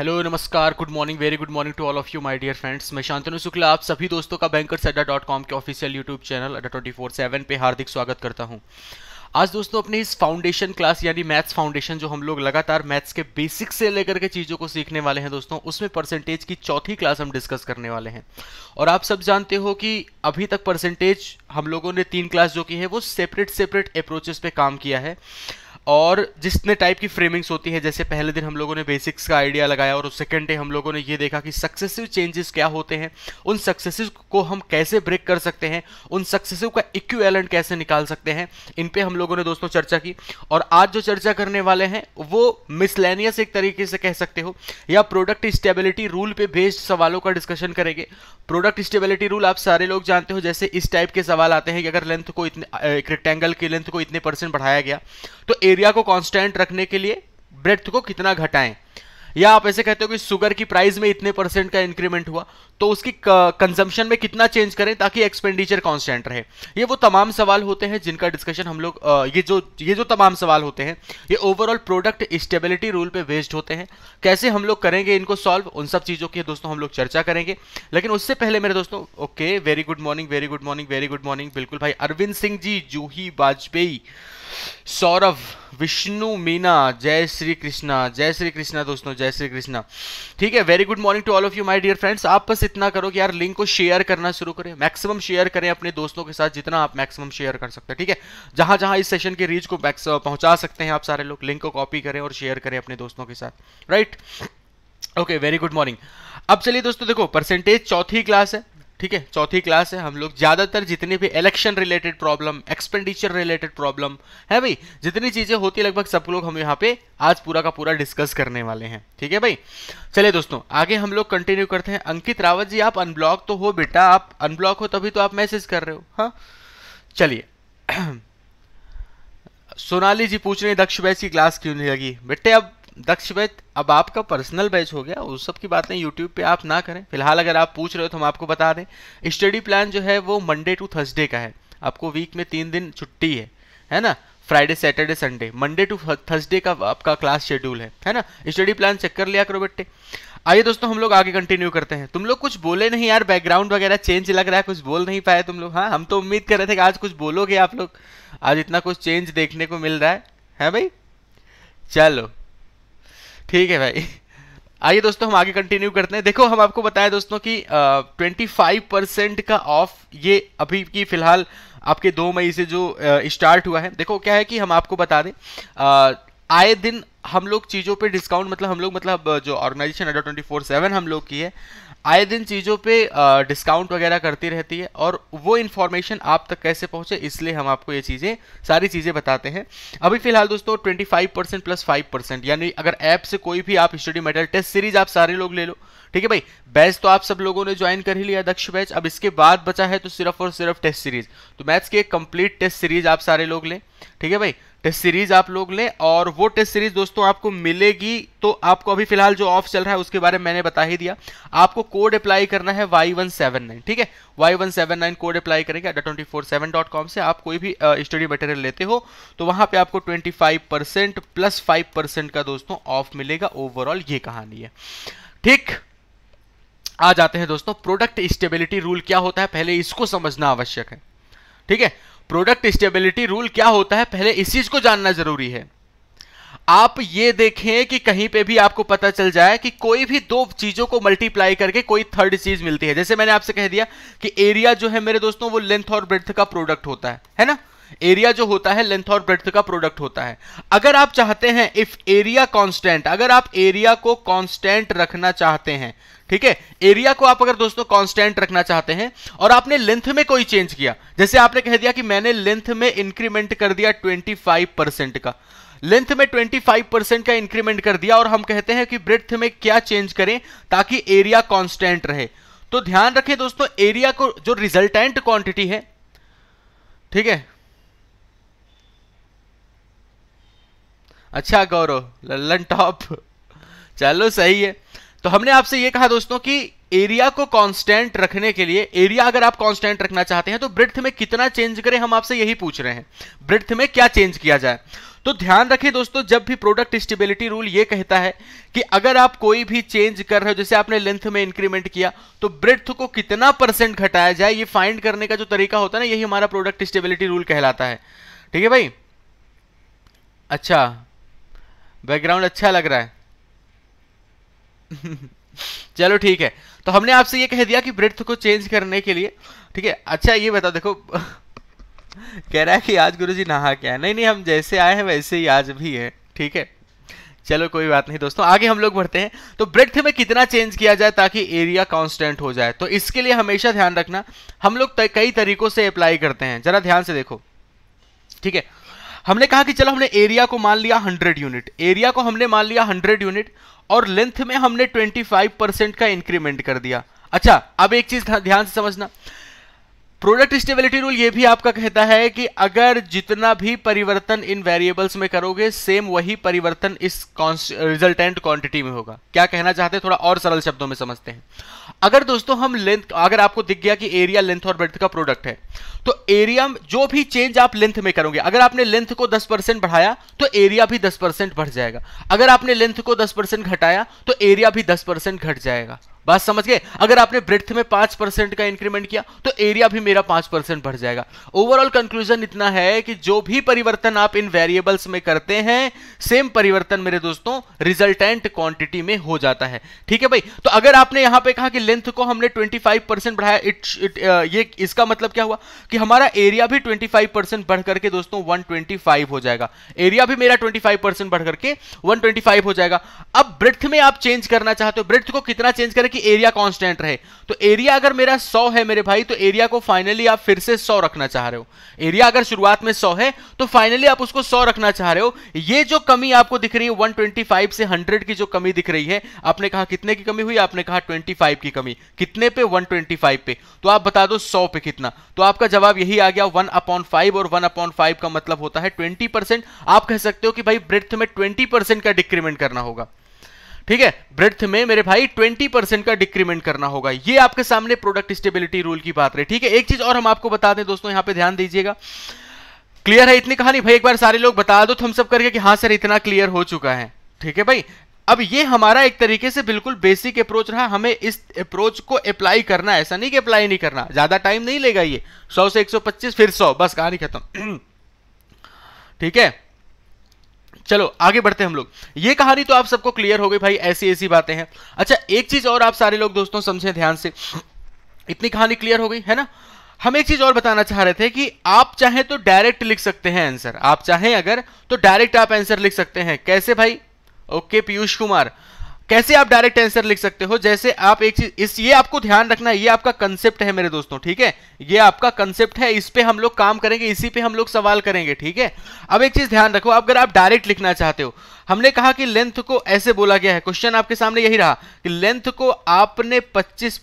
Hello नमस्कार good morning very good morning to all of you my dear friends मैं शांतनु शुक्ला आप सभी दोस्तों का बैंकर अड्डा डॉट कॉम के official YouTube channel Adda twenty four seven पर हार्दिक स्वागत करता हूं आज दोस्तों अपने इस फाउंडेशन क्लास यानी मैथ्स फाउंडेशन जो हम लोग लगातार मैथ्स के बेसिक से लेकर के चीज़ों को सीखने वाले हैं दोस्तों उसमें परसेंटेज की चौथी क्लास हम डिस्कस करने वाले हैं और आप सब जानते हो कि अभी तक परसेंटेज हम लोगों ने तीन क्लास जो की है वो सेपरेट सेपरेट अप्रोचेस पे काम किया है और जितने टाइप की फ्रेमिंग्स होती है जैसे पहले दिन हम लोगों ने बेसिक्स का आइडिया लगाया और सेकेंड डे हम लोगों ने ये देखा कि सक्सेसिव चेंजेस क्या होते हैं उन सक्सेसिव को हम कैसे ब्रेक कर सकते हैं उन सक्सेसिव का इक्वेलेंट कैसे निकाल सकते हैं इन पर हम लोगों ने दोस्तों चर्चा की और आज जो चर्चा करने वाले हैं वो मिसलैनियस एक तरीके से कह सकते हो या प्रोडक्ट स्टेबिलिटी रूल पर बेस्ड सवालों का डिस्कशन करेंगे प्रोडक्ट स्टेबिलिटी रूल आप सारे लोग जानते हो जैसे इस टाइप के सवाल आते हैं कि अगर लेंथ को इतने रेक्टेंगल की लेंथ को इतने परसेंट बढ़ाया गया तो एरिया को कांस्टेंट रखने के लिए ब्रेथ को कितना घटाएं या आप ऐसे कहते हो कि शुगर की प्राइस में इतने परसेंट का इंक्रीमेंट हुआ तो उसकी कंजम्पशन में कितना चेंज करें ताकि एक्सपेंडिचर कांस्टेंट रहे ये वो तमाम सवाल होते हैं जिनका डिस्कशन हम लोग ये जो ये जो तमाम सवाल होते हैं ये ओवरऑल प्रोडक्ट स्टेबिलिटी रूल पे बेस्ड होते हैं कैसे हम लोग करेंगे इनको सॉल्व उन सब चीज़ों की दोस्तों हम लोग चर्चा करेंगे लेकिन उससे पहले मेरे दोस्तों okay very good morning very good morning very good morning बिल्कुल भाई अरविंद सिंह जी जूही वाजपेयी सौरभ विष्णु मीना जय श्री कृष्णा जय श्री कृष्णा दोस्तों जय श्री कृष्णा ठीक है very good morning to all of you my dear friends आप बस इतना करो कि यार लिंक को शेयर करना शुरू करें मैक्सिमम शेयर करें अपने दोस्तों के साथ जितना आप मैक्सिमम शेयर कर सकते हैं ठीक है जहां जहां इस सेशन के रीच को पहुंचा सकते हैं आप सारे लोग लिंक को कॉपी करें और शेयर करें अपने दोस्तों के साथ right okay very good morning अब चलिए दोस्तों देखो परसेंटेज चौथी क्लास है ठीक है चौथी क्लास है हम लोग ज़्यादातर जितने भी election related problem expenditure related problem है भाई जितनी चीज़ें होती लगभग सब लोग हम यहाँ पे आज पूरा का पूरा डिस्कस करने वाले हैं ठीक है भाई चलिए दोस्तों आगे हम लोग कंटिन्यू करते हैं अंकित रावत जी आप अनब्लॉक तो हो बेटा आप अनब्लॉक हो तभी तो आप मैसेज कर रहे हो हाँ चलिए सोनाली जी पूछ रहे दक्ष वैसी क्लास क्यों नहीं लगी बेटे अब दक्ष बैच अब आपका पर्सनल बैच हो गया उस सब की बातें यूट्यूब पे आप ना करें फिलहाल अगर आप पूछ रहे हो तो हम आपको बता दें स्टडी प्लान जो है वो मंडे टू थर्सडे का है आपको वीक में तीन दिन छुट्टी है है ना Friday Saturday Sunday Monday to Thursday का आपका क्लास शेड्यूल है है ना स्टडी प्लान चेक कर लिया करो बेटे आइए दोस्तों हम लोग आगे कंटिन्यू करते हैं तुम लोग कुछ बोले नहीं यार बैकग्राउंड वगैरह चेंज लग रहा है कुछ बोल नहीं पाए तुम लोग हाँ हम तो उम्मीद कर रहे थे कि आज कुछ बोलोगे आप लोग आज इतना कुछ चेंज देखने को मिल रहा है है हाँ भाई चलो ठीक है भाई आइए दोस्तों हम आगे कंटिन्यू करते हैं देखो हम आपको बताएं दोस्तों कि ट्वेंटी फाइव परसेंट का ऑफ ये अभी की फिलहाल आपके दो मई से जो स्टार्ट हुआ है देखो क्या है कि हम आपको बता दें आए दिन हम लोग चीज़ों पे डिस्काउंट मतलब हम लोग मतलब जो organization Adda twenty four seven हम लोग की है आए दिन चीज़ों पे डिस्काउंट वगैरह करती रहती है और वो इन्फॉर्मेशन आप तक कैसे पहुंचे इसलिए हम आपको ये चीज़ें सारी चीज़ें बताते हैं अभी फिलहाल दोस्तों 25 परसेंट प्लस फाइव परसेंट यानी अगर ऐप से कोई भी आप स्टडी मेटल टेस्ट सीरीज आप सारे लोग ले लो ठीक है भाई बैच तो आप सब लोगों ने ज्वाइन कर ही लिया दक्ष बैच अब इसके बाद बचा है तो सिर्फ और सिर्फ टेस्ट सीरीज तो मैथ्स की एक कंप्लीट टेस्ट सीरीज आप सारे लोग लें ठीक है भाई टेस्ट सीरीज आप लोग लें और वो टेस्ट सीरीज दोस्तों आपको मिलेगी तो आपको अभी फिलहाल जो ऑफ चल रहा है उसके बारे में मैंने बता ही दिया आपको कोड अप्लाई करना है वाई वन सेवन नाइन ठीक है Y one seven nine code apply करेंगे twenty four seven dot com से आप कोई भी स्टडी मटेरियल लेते हो तो वहां पे आपको twenty five percent plus five percent का दोस्तों ऑफ मिलेगा ओवरऑल ये कहानी है ठीक आ जाते हैं दोस्तों प्रोडक्ट स्टेबिलिटी रूल क्या होता है पहले इसको समझना आवश्यक है ठीक है प्रोडक्ट स्टेबिलिटी रूल क्या होता है पहले इस चीज को जानना जरूरी है आप ये देखें कि कहीं पे भी आपको पता चल जाए कि कोई भी दो चीजों को मल्टीप्लाई करके कोई थर्ड चीज मिलती है जैसे मैंने आपसे कह दिया कि एरिया जो है मेरे दोस्तों वो लेंथ और ब्रेथ का प्रोडक्ट होता है है ना एरिया जो होता है लेंथ और ब्रेथ का प्रोडक्ट होता है अगर आप चाहते हैं इफ एरिया कॉन्स्टेंट अगर आप एरिया को कॉन्स्टेंट रखना चाहते हैं ठीक है एरिया को आप अगर दोस्तों कांस्टेंट रखना चाहते हैं और आपने लेंथ में कोई चेंज किया जैसे आपने कह दिया कि मैंने लेंथ में इंक्रीमेंट कर दिया 25 परसेंट का लेंथ में 25 परसेंट का इंक्रीमेंट कर दिया और हम कहते हैं कि ब्रेथ में क्या चेंज करें ताकि एरिया कांस्टेंट रहे तो ध्यान रखें दोस्तों एरिया को जो रिजल्टेंट क्वांटिटी है ठीक है अच्छा गौरव लल्लन टॉप चलो सही है तो हमने आपसे ये कहा दोस्तों कि एरिया को कांस्टेंट रखने के लिए एरिया अगर आप कांस्टेंट रखना चाहते हैं तो ब्रिथ में कितना चेंज करें हम आपसे यही पूछ रहे हैं ब्रिथ में क्या चेंज किया जाए तो ध्यान रखिए दोस्तों जब भी प्रोडक्ट स्टेबिलिटी रूल ये कहता है कि अगर आप कोई भी चेंज कर रहे हो जैसे आपने लेंथ में इंक्रीमेंट किया तो ब्रिथ को कितना परसेंट घटाया जाए ये फाइंड करने का जो तरीका होता है ना यही हमारा प्रोडक्ट स्टेबिलिटी रूल कहलाता है ठीक है भाई अच्छा बैकग्राउंड अच्छा लग रहा है चलो ठीक है तो हमने आपसे ये कह दिया कि ब्रेथ को चेंज करने के लिए ठीक है अच्छा ये बता देखो कह रहा है कि आज गुरुजी नहा क्या है नहीं नहीं हम जैसे आए हैं वैसे ही आज भी है ठीक है चलो कोई बात नहीं दोस्तों आगे हम लोग बढ़ते हैं तो ब्रेथ में कितना चेंज किया जाए ताकि एरिया कांस्टेंट हो जाए तो इसके लिए हमेशा ध्यान रखना हम लोग कई तरीकों से अप्लाई करते हैं जरा ध्यान से देखो ठीक है हमने कहा कि चलो हमने एरिया को मान लिया 100 यूनिट एरिया को हमने मान लिया 100 यूनिट और लेंथ में हमने 25 परसेंट का इंक्रीमेंट कर दिया अच्छा अब एक चीज ध्यान से समझना प्रोडक्ट स्टेबिलिटी रूल ये भी आपका कहता है कि अगर जितना भी परिवर्तन इन वेरिएबल्स में करोगे सेम वही परिवर्तन इस रिजल्टेंट क्वांटिटी में होगा क्या कहना चाहते हैं थोड़ा और सरल शब्दों में समझते हैं अगर दोस्तों हम लेंथ अगर आपको दिख गया कि एरिया लेंथ और ब्रेथ का प्रोडक्ट है तो एरिया जो भी चेंज आप लेंथ में करोगे अगर आपने लेंथ को दस परसेंट बढ़ाया तो एरिया भी दस परसेंट बढ़ जाएगा अगर आपने लेंथ को दस परसेंट घटाया तो एरिया भी दस परसेंट घट जाएगा बात समझ गए अगर आपने ब्रेथ में पांच परसेंट का इंक्रीमेंट किया तो एरिया भी मेरा पांच परसेंट बढ़ जाएगा ओवरऑल कंक्लूजन इतना है कि जो भी परिवर्तन आप इन वेरिएबल्स में करते हैं सेम परिवर्तन मेरे दोस्तों रिजल्टेंट क्वांटिटी में हो जाता है ठीक है भाई तो अगर आपने यहां पे कहा कि लेंथ को हमने 25 परसेंट बढ़ाया इट, इट uh, ये इसका मतलब क्या हुआ कि हमारा एरिया भी 25 परसेंट बढ़ करके दोस्तों 125 हो जाएगा एरिया भी मेरा 25 परसेंट बढ़ करके 125 हो जाएगा अब ब्रेथ में आप चेंज करना चाहते हो ब्रेथ को कितना चेंज करें कि एरिया कांस्टेंट रहे तो एरिया अगर मेरा 100 है मेरे भाई तो एरिया को फाइनली आप फिर से 100 रखना चाह रहे हो एरिया अगर शुरुआत में 100 है तो फाइनली आप उसको 100 रखना चाह रहे हो ये जो कमी आपको दिख रही है 125 से 100 की जो कमी दिख रही है आपने कहा कितने की कमी हुई आपने कहा 25 की कमी कितने पे 125 पे तो आप बता दो 100 पे कितना तो आपका जवाब यही आ गया वन अपॉन 5 और वन अपॉन 5 का मतलब होता है ट्वेंटी आप कह सकते हो कि भाई ब्रेथ में ट्वेंटी का डिक्रीमेंट करना होगा ठीक है ब्रेथ में मेरे भाई 20 का डिक्रीमेंट करना होगा ये आपके सामने प्रोडक्ट स्टेबिलिटी रूल की बात रही ठीक है एक चीज और हम आपको बता दें दोस्तों यहां पे ध्यान दीजिएगा क्लियर है इतनी कहानी भाई एक बार सारे लोग बता दो थम्सअप करके कि हाँ सर इतना क्लियर हो चुका है ठीक है भाई अब ये हमारा एक तरीके से बिल्कुल बेसिक अप्रोच रहा हमें इस अप्रोच को अप्लाई करना है ऐसा नहीं कि अप्लाई नहीं करना ज्यादा टाइम नहीं लेगा ये 100 से 125 फिर 100 बस कहानी खत्म ठीक है चलो आगे बढ़ते हम लोग ये कहानी तो आप सबको क्लियर हो गई भाई ऐसी ऐसी बातें हैं अच्छा एक चीज और आप सारे लोग दोस्तों समझें ध्यान से इतनी कहानी क्लियर हो गई है ना हम एक चीज और बताना चाह रहे थे कि आप चाहें तो डायरेक्ट लिख सकते हैं आंसर आप चाहें अगर तो डायरेक्ट आप आंसर लिख सकते हैं कैसे भाई ओके पीयूष कुमार कैसे आप डायरेक्ट आंसर लिख सकते हो जैसे आप एक चीज इस ये आपको ध्यान रखना है ये आपका कंसेप्ट है मेरे दोस्तों ठीक है ये आपका कंसेप्ट है इस पे हम लोग काम करेंगे इसी पे हम लोग सवाल करेंगे ठीक है अब एक चीज ध्यान रखो अगर आप डायरेक्ट लिखना चाहते हो हमने कहा कि लेंथ को ऐसे बोला गया है क्वेश्चन आपके सामने यही रहा कि लेंथ को आपने पच्चीस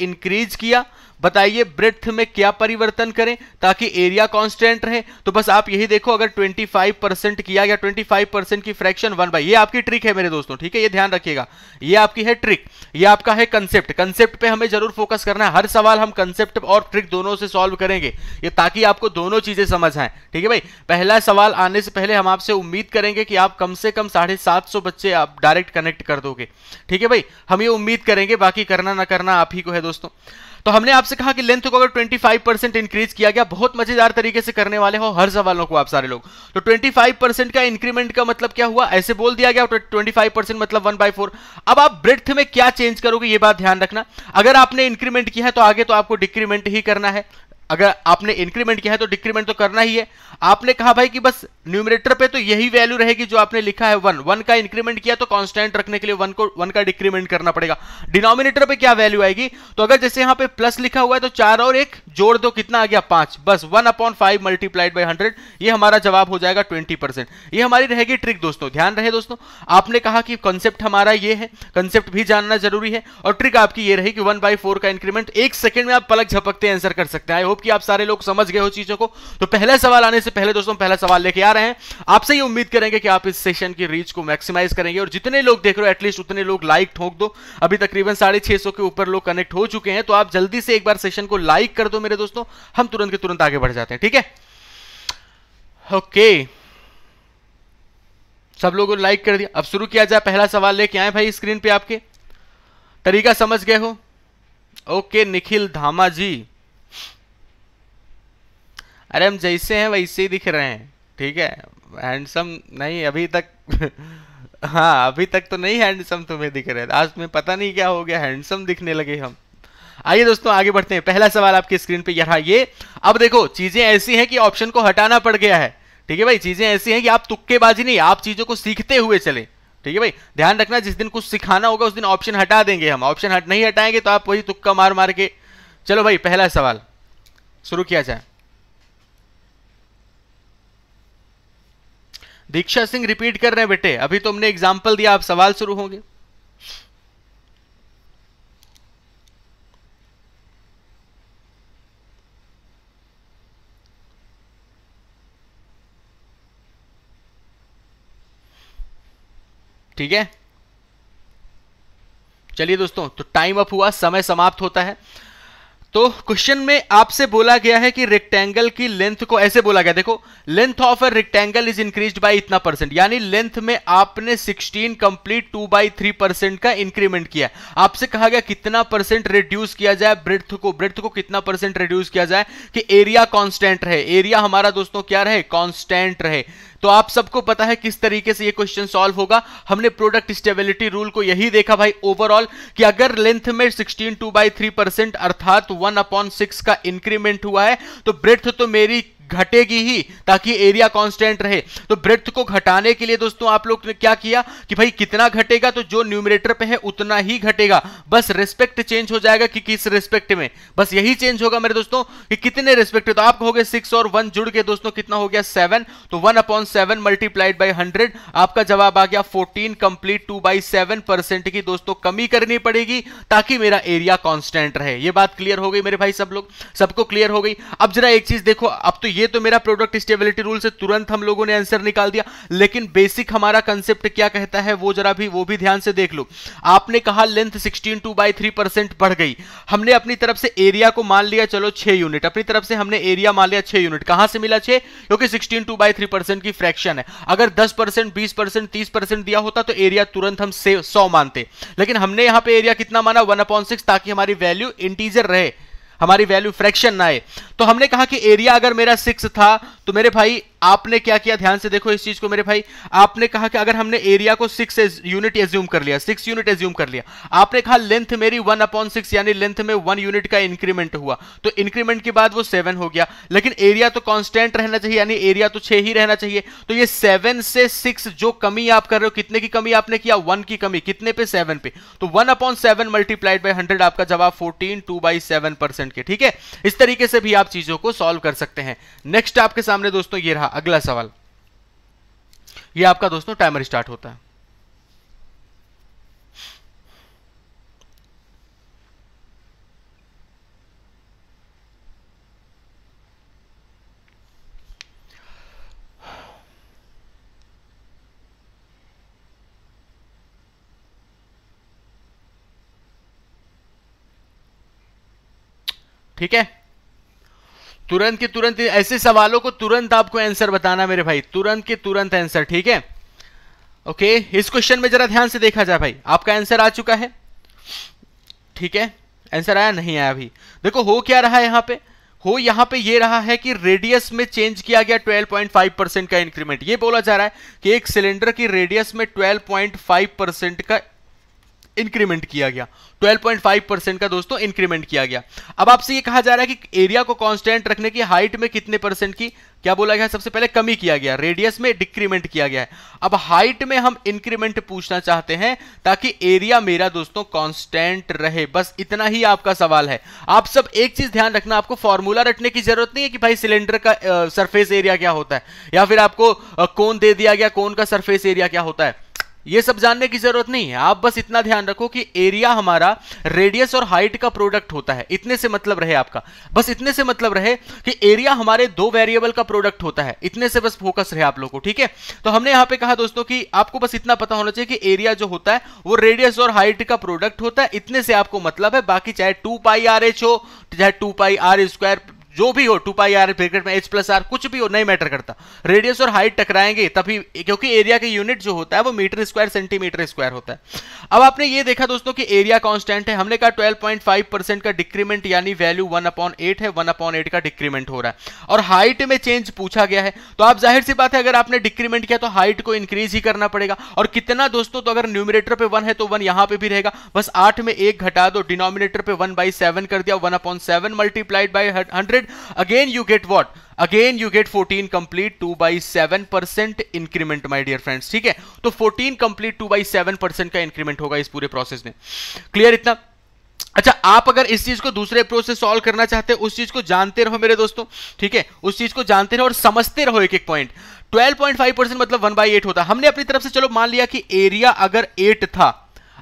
इंक्रीज किया बताइए ब्रेथ में क्या परिवर्तन करें ताकि एरिया कांस्टेंट रहे तो बस आप यही देखो अगर 25 परसेंट किया या 25 परसेंट की फ्रैक्शन वन बाई ये आपकी ट्रिक है मेरे दोस्तों ठीक है ये ध्यान रखिएगा ये आपकी है ट्रिक ये आपका है कंसेप्ट कंसेप्ट पे हमें जरूर फोकस करना है हर सवाल हम कंसेप्ट और ट्रिक दोनों से सॉल्व करेंगे ये ताकि आपको दोनों चीजें समझ आए ठीक है भाई पहला सवाल आने से पहले हम आपसे उम्मीद करेंगे कि आप कम से कम साढ़े सात सौ बच्चे आप डायरेक्ट कनेक्ट कर दोगे ठीक है भाई हम ये उम्मीद करेंगे बाकी करना ना करना आप ही को है दोस्तों तो हमने आपसे कहा कि लेंथ को अगर 25 परसेंट इंक्रीज किया गया बहुत मजेदार तरीके से करने वाले हो हर सवालों को आप सारे लोग तो 25 परसेंट का इंक्रीमेंट का मतलब क्या हुआ ऐसे बोल दिया गया ट्वेंटी फाइव परसेंट मतलब वन बाई फोर अब आप ब्रेथ में क्या चेंज करोगे ये बात ध्यान रखना अगर आपने इंक्रीमेंट किया है तो आगे तो आपको डिक्रीमेंट ही करना है अगर आपने इंक्रीमेंट किया है तो डिक्रीमेंट तो करना ही है आपने कहा भाई कि बस न्यूमिनेटर पे तो यही वैल्यू रहेगी जो आपने लिखा है वन वन का इंक्रीमेंट किया तो कांस्टेंट रखने के लिए वन को वन का डिक्रीमेंट करना पड़ेगा डिनोमिनेटर पे क्या वैल्यू आएगी तो अगर जैसे यहां पे प्लस लिखा हुआ है तो चार और एक जोड़ दो कितना आ गया पांच बस one upon five multiplied by hundred ये हमारा जवाब हो जाएगा ट्वेंटी परसेंट ये हमारी रहेगी ट्रिक दोस्तों ध्यान रहे दोस्तों आपने कहा कि कॉन्सेप्ट हमारा ये है कंसेप्ट भी जानना जरूरी है और ट्रिक आपकी ये रही कि वन बाई का इंक्रीमेंट एक सेकंड में आप पलक झपकते आंसर कर सकते हैं आई होप कि आप सारे लोग समझ गए हो चीजों को तो पहले सवाल आने से पहले दोस्तों पहला सवाल लेके आ रहे हैं आपसे ये उम्मीद करेंगे कि आप इस सेशन की रीच को मैक्सिमाइज करेंगे और जितने लोग देख रहे हो एटलीस्ट उतने लोग लाइक ठोक दो अभी तकरीबन साढ़े के ऊपर लोग कनेक्ट हो चुके हैं तो आप जल्दी से एक बार सेशन को लाइक कर दो मेरे दोस्तों हम तुरंत के तुरंत आगे बढ़ जाते हैं ठीक है ओके सब लोगों ने लाइक कर दिया अब शुरू किया जाए पहला सवाल लेके आए भाई स्क्रीन पे आपके तरीका समझ गए हो ओके निखिल धामा जी अरे हम जैसे हैं वैसे ही दिख रहे हैं ठीक है हैंडसम नहीं अभी तक हाँ अभी तक तो नहीं हैंडसम तुम्हें दिख रहे आज तुम्हें पता नहीं क्या हो गया हैंडसम दिखने लगे हम आइए दोस्तों आगे बढ़ते हैं पहला सवाल आपकी स्क्रीन पे यहाँ ये अब देखो चीजें ऐसी हैं कि ऑप्शन को हटाना पड़ गया है ठीक है भाई चीजें ऐसी हैं कि आप तुक्केबाजी नहीं आप चीजों को सीखते हुए चले ठीक है भाई ध्यान रखना जिस दिन कुछ सिखाना होगा उस दिन ऑप्शन हटा देंगे हम ऑप्शन हट नहीं हटाएंगे तो आप वही तुक्का मार मार के चलो भाई पहला सवाल शुरू किया जाए दीक्षा सिंह रिपीट कर रहे हैं बेटे अभी तो हमने एग्जाम्पल दिया आप सवाल शुरू होंगे ठीक है चलिए दोस्तों तो टाइम अप हुआ समय समाप्त होता है तो क्वेश्चन में आपसे बोला गया है कि रेक्टेंगल की लेंथ को ऐसे बोला गया देखो length of a rectangle is increase by इतना परसेंट यानी लेंथ में आपने 16 कंप्लीट 2 बाई थ्री परसेंट का इंक्रीमेंट किया आपसे कहा गया कितना परसेंट रिड्यूस किया जाए ब्रेथ को ब्रेथ को कितना परसेंट रिड्यूस किया जाए कि एरिया कॉन्स्टेंट रहे एरिया हमारा दोस्तों क्या रहे कॉन्स्टेंट रहे तो आप सबको पता है किस तरीके से ये क्वेश्चन सॉल्व होगा हमने प्रोडक्ट स्टेबिलिटी रूल को यही देखा भाई ओवरऑल कि अगर लेंथ में 16 टू बाई थ्री परसेंट अर्थात वन अपॉन सिक्स का इंक्रीमेंट हुआ है तो ब्रेथ तो मेरी घटेगी ही ताकि एरिया कांस्टेंट रहे तो ब्रेथ को घटाने के लिए दोस्तों आप लोग ने क्या किया कि भाई कितना घटेगा तो जो न्यूमिनेटर पे है उतना ही घटेगा बस रिस्पेक्ट चेंज हो जाएगा कि किस रिस्पेक्ट में बस यही चेंज होगा मेरे दोस्तों कि कितने रिस्पेक्ट तो आप कहोगे सिक्स और वन जुड़ के दोस्तों कितना हो गया सेवन तो one upon seven multiplied by hundred आपका जवाब आ गया fourteen complete two by seven percent की दोस्तों कमी करनी पड़ेगी ताकि मेरा एरिया कॉन्स्टेंट रहे ये बात क्लियर हो गई मेरे भाई सब लोग सबको क्लियर हो गई अब जरा एक चीज देखो अब तो ये तो मेरा प्रोडक्ट स्टेबिलिटी रूल से तुरंत हम लोगों ने आंसर निकाल दिया लेकिन बेसिक हमारा कंसेप्ट क्या कहता है वो जरा भी वो भी ध्यान से देख लो आपने कहा length sixteen two by three percent बढ़ गई हमने अपनी तरफ से एरिया को मान लिया चलो छह यूनिट अपनी तरफ से हमने एरिया मान लिया छह यूनिट कहां से मिला छह क्योंकि sixteen two by three percent की फ्रैक्शन है अगर दस परसेंट बीस परसेंट तीस परसेंट दिया होता तो एरिया तुरंत हम सौ मानते लेकिन हमने यहां पर एरिया कितना माना वन अपॉन सिक्स ताकि हमारी वैल्यू इंटीजर रहे हमारी वैल्यू फ्रैक्शन ना आए तो हमने कहा कि एरिया अगर मेरा सिक्स था तो मेरे भाई आपने क्या किया ध्यान से देखो इस चीज को मेरे भाई आपने कहा कि अगर हमने एरिया को सिक्स यूनिट एज्यूम कर लिया सिक्स यूनिट एज्यूम कर लिया आपने कहा लेंथ मेरी वन अपॉन सिक्स यानी लेंथ में वन यूनिट का इंक्रीमेंट हुआ तो इंक्रीमेंट के बाद वो सेवन हो गया लेकिन एरिया तो कॉन्स्टेंट रहना चाहिए यानी एरिया तो छह ही रहना चाहिए तो ये सेवन से सिक्स जो कमी आप कर रहे हो कितने की कमी आपने किया वन की कमी कितने पे सेवन पे तो one upon seven multiplied by hundred आपका जवाब fourteen two by seven percent question के ठीक है इस तरीके से भी आप चीजों को सॉल्व कर सकते हैं नेक्स्ट आपके सामने दोस्तों ये रहा अगला सवाल ये आपका दोस्तों टाइमर स्टार्ट होता है ठीक है तुरंत के तुरंत ऐसे सवालों को तुरंत आपको आंसर बताना मेरे भाई तुरंत के तुरंत आंसर ठीक है ओके इस क्वेश्चन में जरा ध्यान से देखा जाए भाई आपका आंसर आ चुका है ठीक है आंसर आया नहीं आया अभी देखो हो क्या रहा है यहां पे हो यहां पे ये रहा है कि रेडियस में चेंज किया गया 12.5 परसेंट का इंक्रीमेंट ये बोला जा रहा है कि एक सिलेंडर की रेडियस में 12.5 परसेंट का इंक्रीमेंट किया गया 12.5 परसेंट का दोस्तों इंक्रीमेंट किया गया अब आपसे ये कहा जा रहा है कि एरिया को कांस्टेंट रखने की हाइट में कितने परसेंट की क्या बोला गया सबसे पहले कमी किया गया रेडियस में डिक्रीमेंट किया गया है अब हाइट में हम इंक्रीमेंट पूछना चाहते हैं ताकि एरिया मेरा दोस्तों कांस्टेंट रहे बस इतना ही आपका सवाल है आप सब एक चीज ध्यान रखना आपको फॉर्मूला रटने की जरूरत नहीं है कि भाई सिलेंडर का सरफेस एरिया क्या होता है या फिर आपको कोन दे दिया गया कोन का सरफेस एरिया क्या होता है ये सब जानने की जरूरत नहीं है आप बस इतना ध्यान रखो कि एरिया हमारा रेडियस और हाइट का प्रोडक्ट होता है इतने से मतलब रहे आपका बस इतने से मतलब रहे कि एरिया हमारे दो वेरिएबल का प्रोडक्ट होता है इतने से बस फोकस रहे आप लोग को ठीक है तो हमने यहां पे कहा दोस्तों कि आपको बस इतना पता होना चाहिए कि एरिया जो होता है वो रेडियस और हाइट का प्रोडक्ट होता है इतने से आपको मतलब है बाकी चाहे टू पाई आर एच हो चाहे टू पाई आर स्क्वायर जो भी हो टू पाई आर ब्रिगेड में एच प्लस आर कुछ भी हो नहीं मैटर करता रेडियस और हाइट टकराएंगे तभी क्योंकि एरिया के यूनिट जो होता है वो मीटर स्क्वायर सेंटीमीटर स्क्वायर होता है अब आपने ये देखा दोस्तों कि एरिया कांस्टेंट है हमने कहा 12.5 परसेंट का डिक्रीमेंट यानी वैल्यू वन अपॉन एट है वन अपॉन एट का डिक्रीमेंट हो रहा है और हाइट में चेंज पूछा गया है तो आप जाहिर सी बात है अगर आपने डिक्रीमेंट किया तो हाइट को इंक्रीज ही करना पड़ेगा और कितना दोस्तों तो अगर न्यूमिनेटर पर वन है तो वन यहां पर भी रहेगा बस आठ में एक घटा दो डिनोमिनेटर पर वन बाई कर दिया one upon seven multiplied by hundred again you get what again you get 14 complete 2 by seven percent increment my dear friends ठीक है तो 14 कंप्लीट 2 बाई सेवन परसेंट का इंक्रीमेंट होगा इस पूरे प्रोसेस में क्लियर इतना अच्छा आप अगर इस चीज को दूसरे अप्रोच से सॉल्व करना चाहते हो उस चीज को जानते रहो मेरे दोस्तों ठीक है उस चीज को जानते रहो और समझते रहो एक एक पॉइंट 12.5 परसेंट मतलब 1 बाई एट होता हमने अपनी तरफ से चलो मान लिया कि एरिया अगर 8 था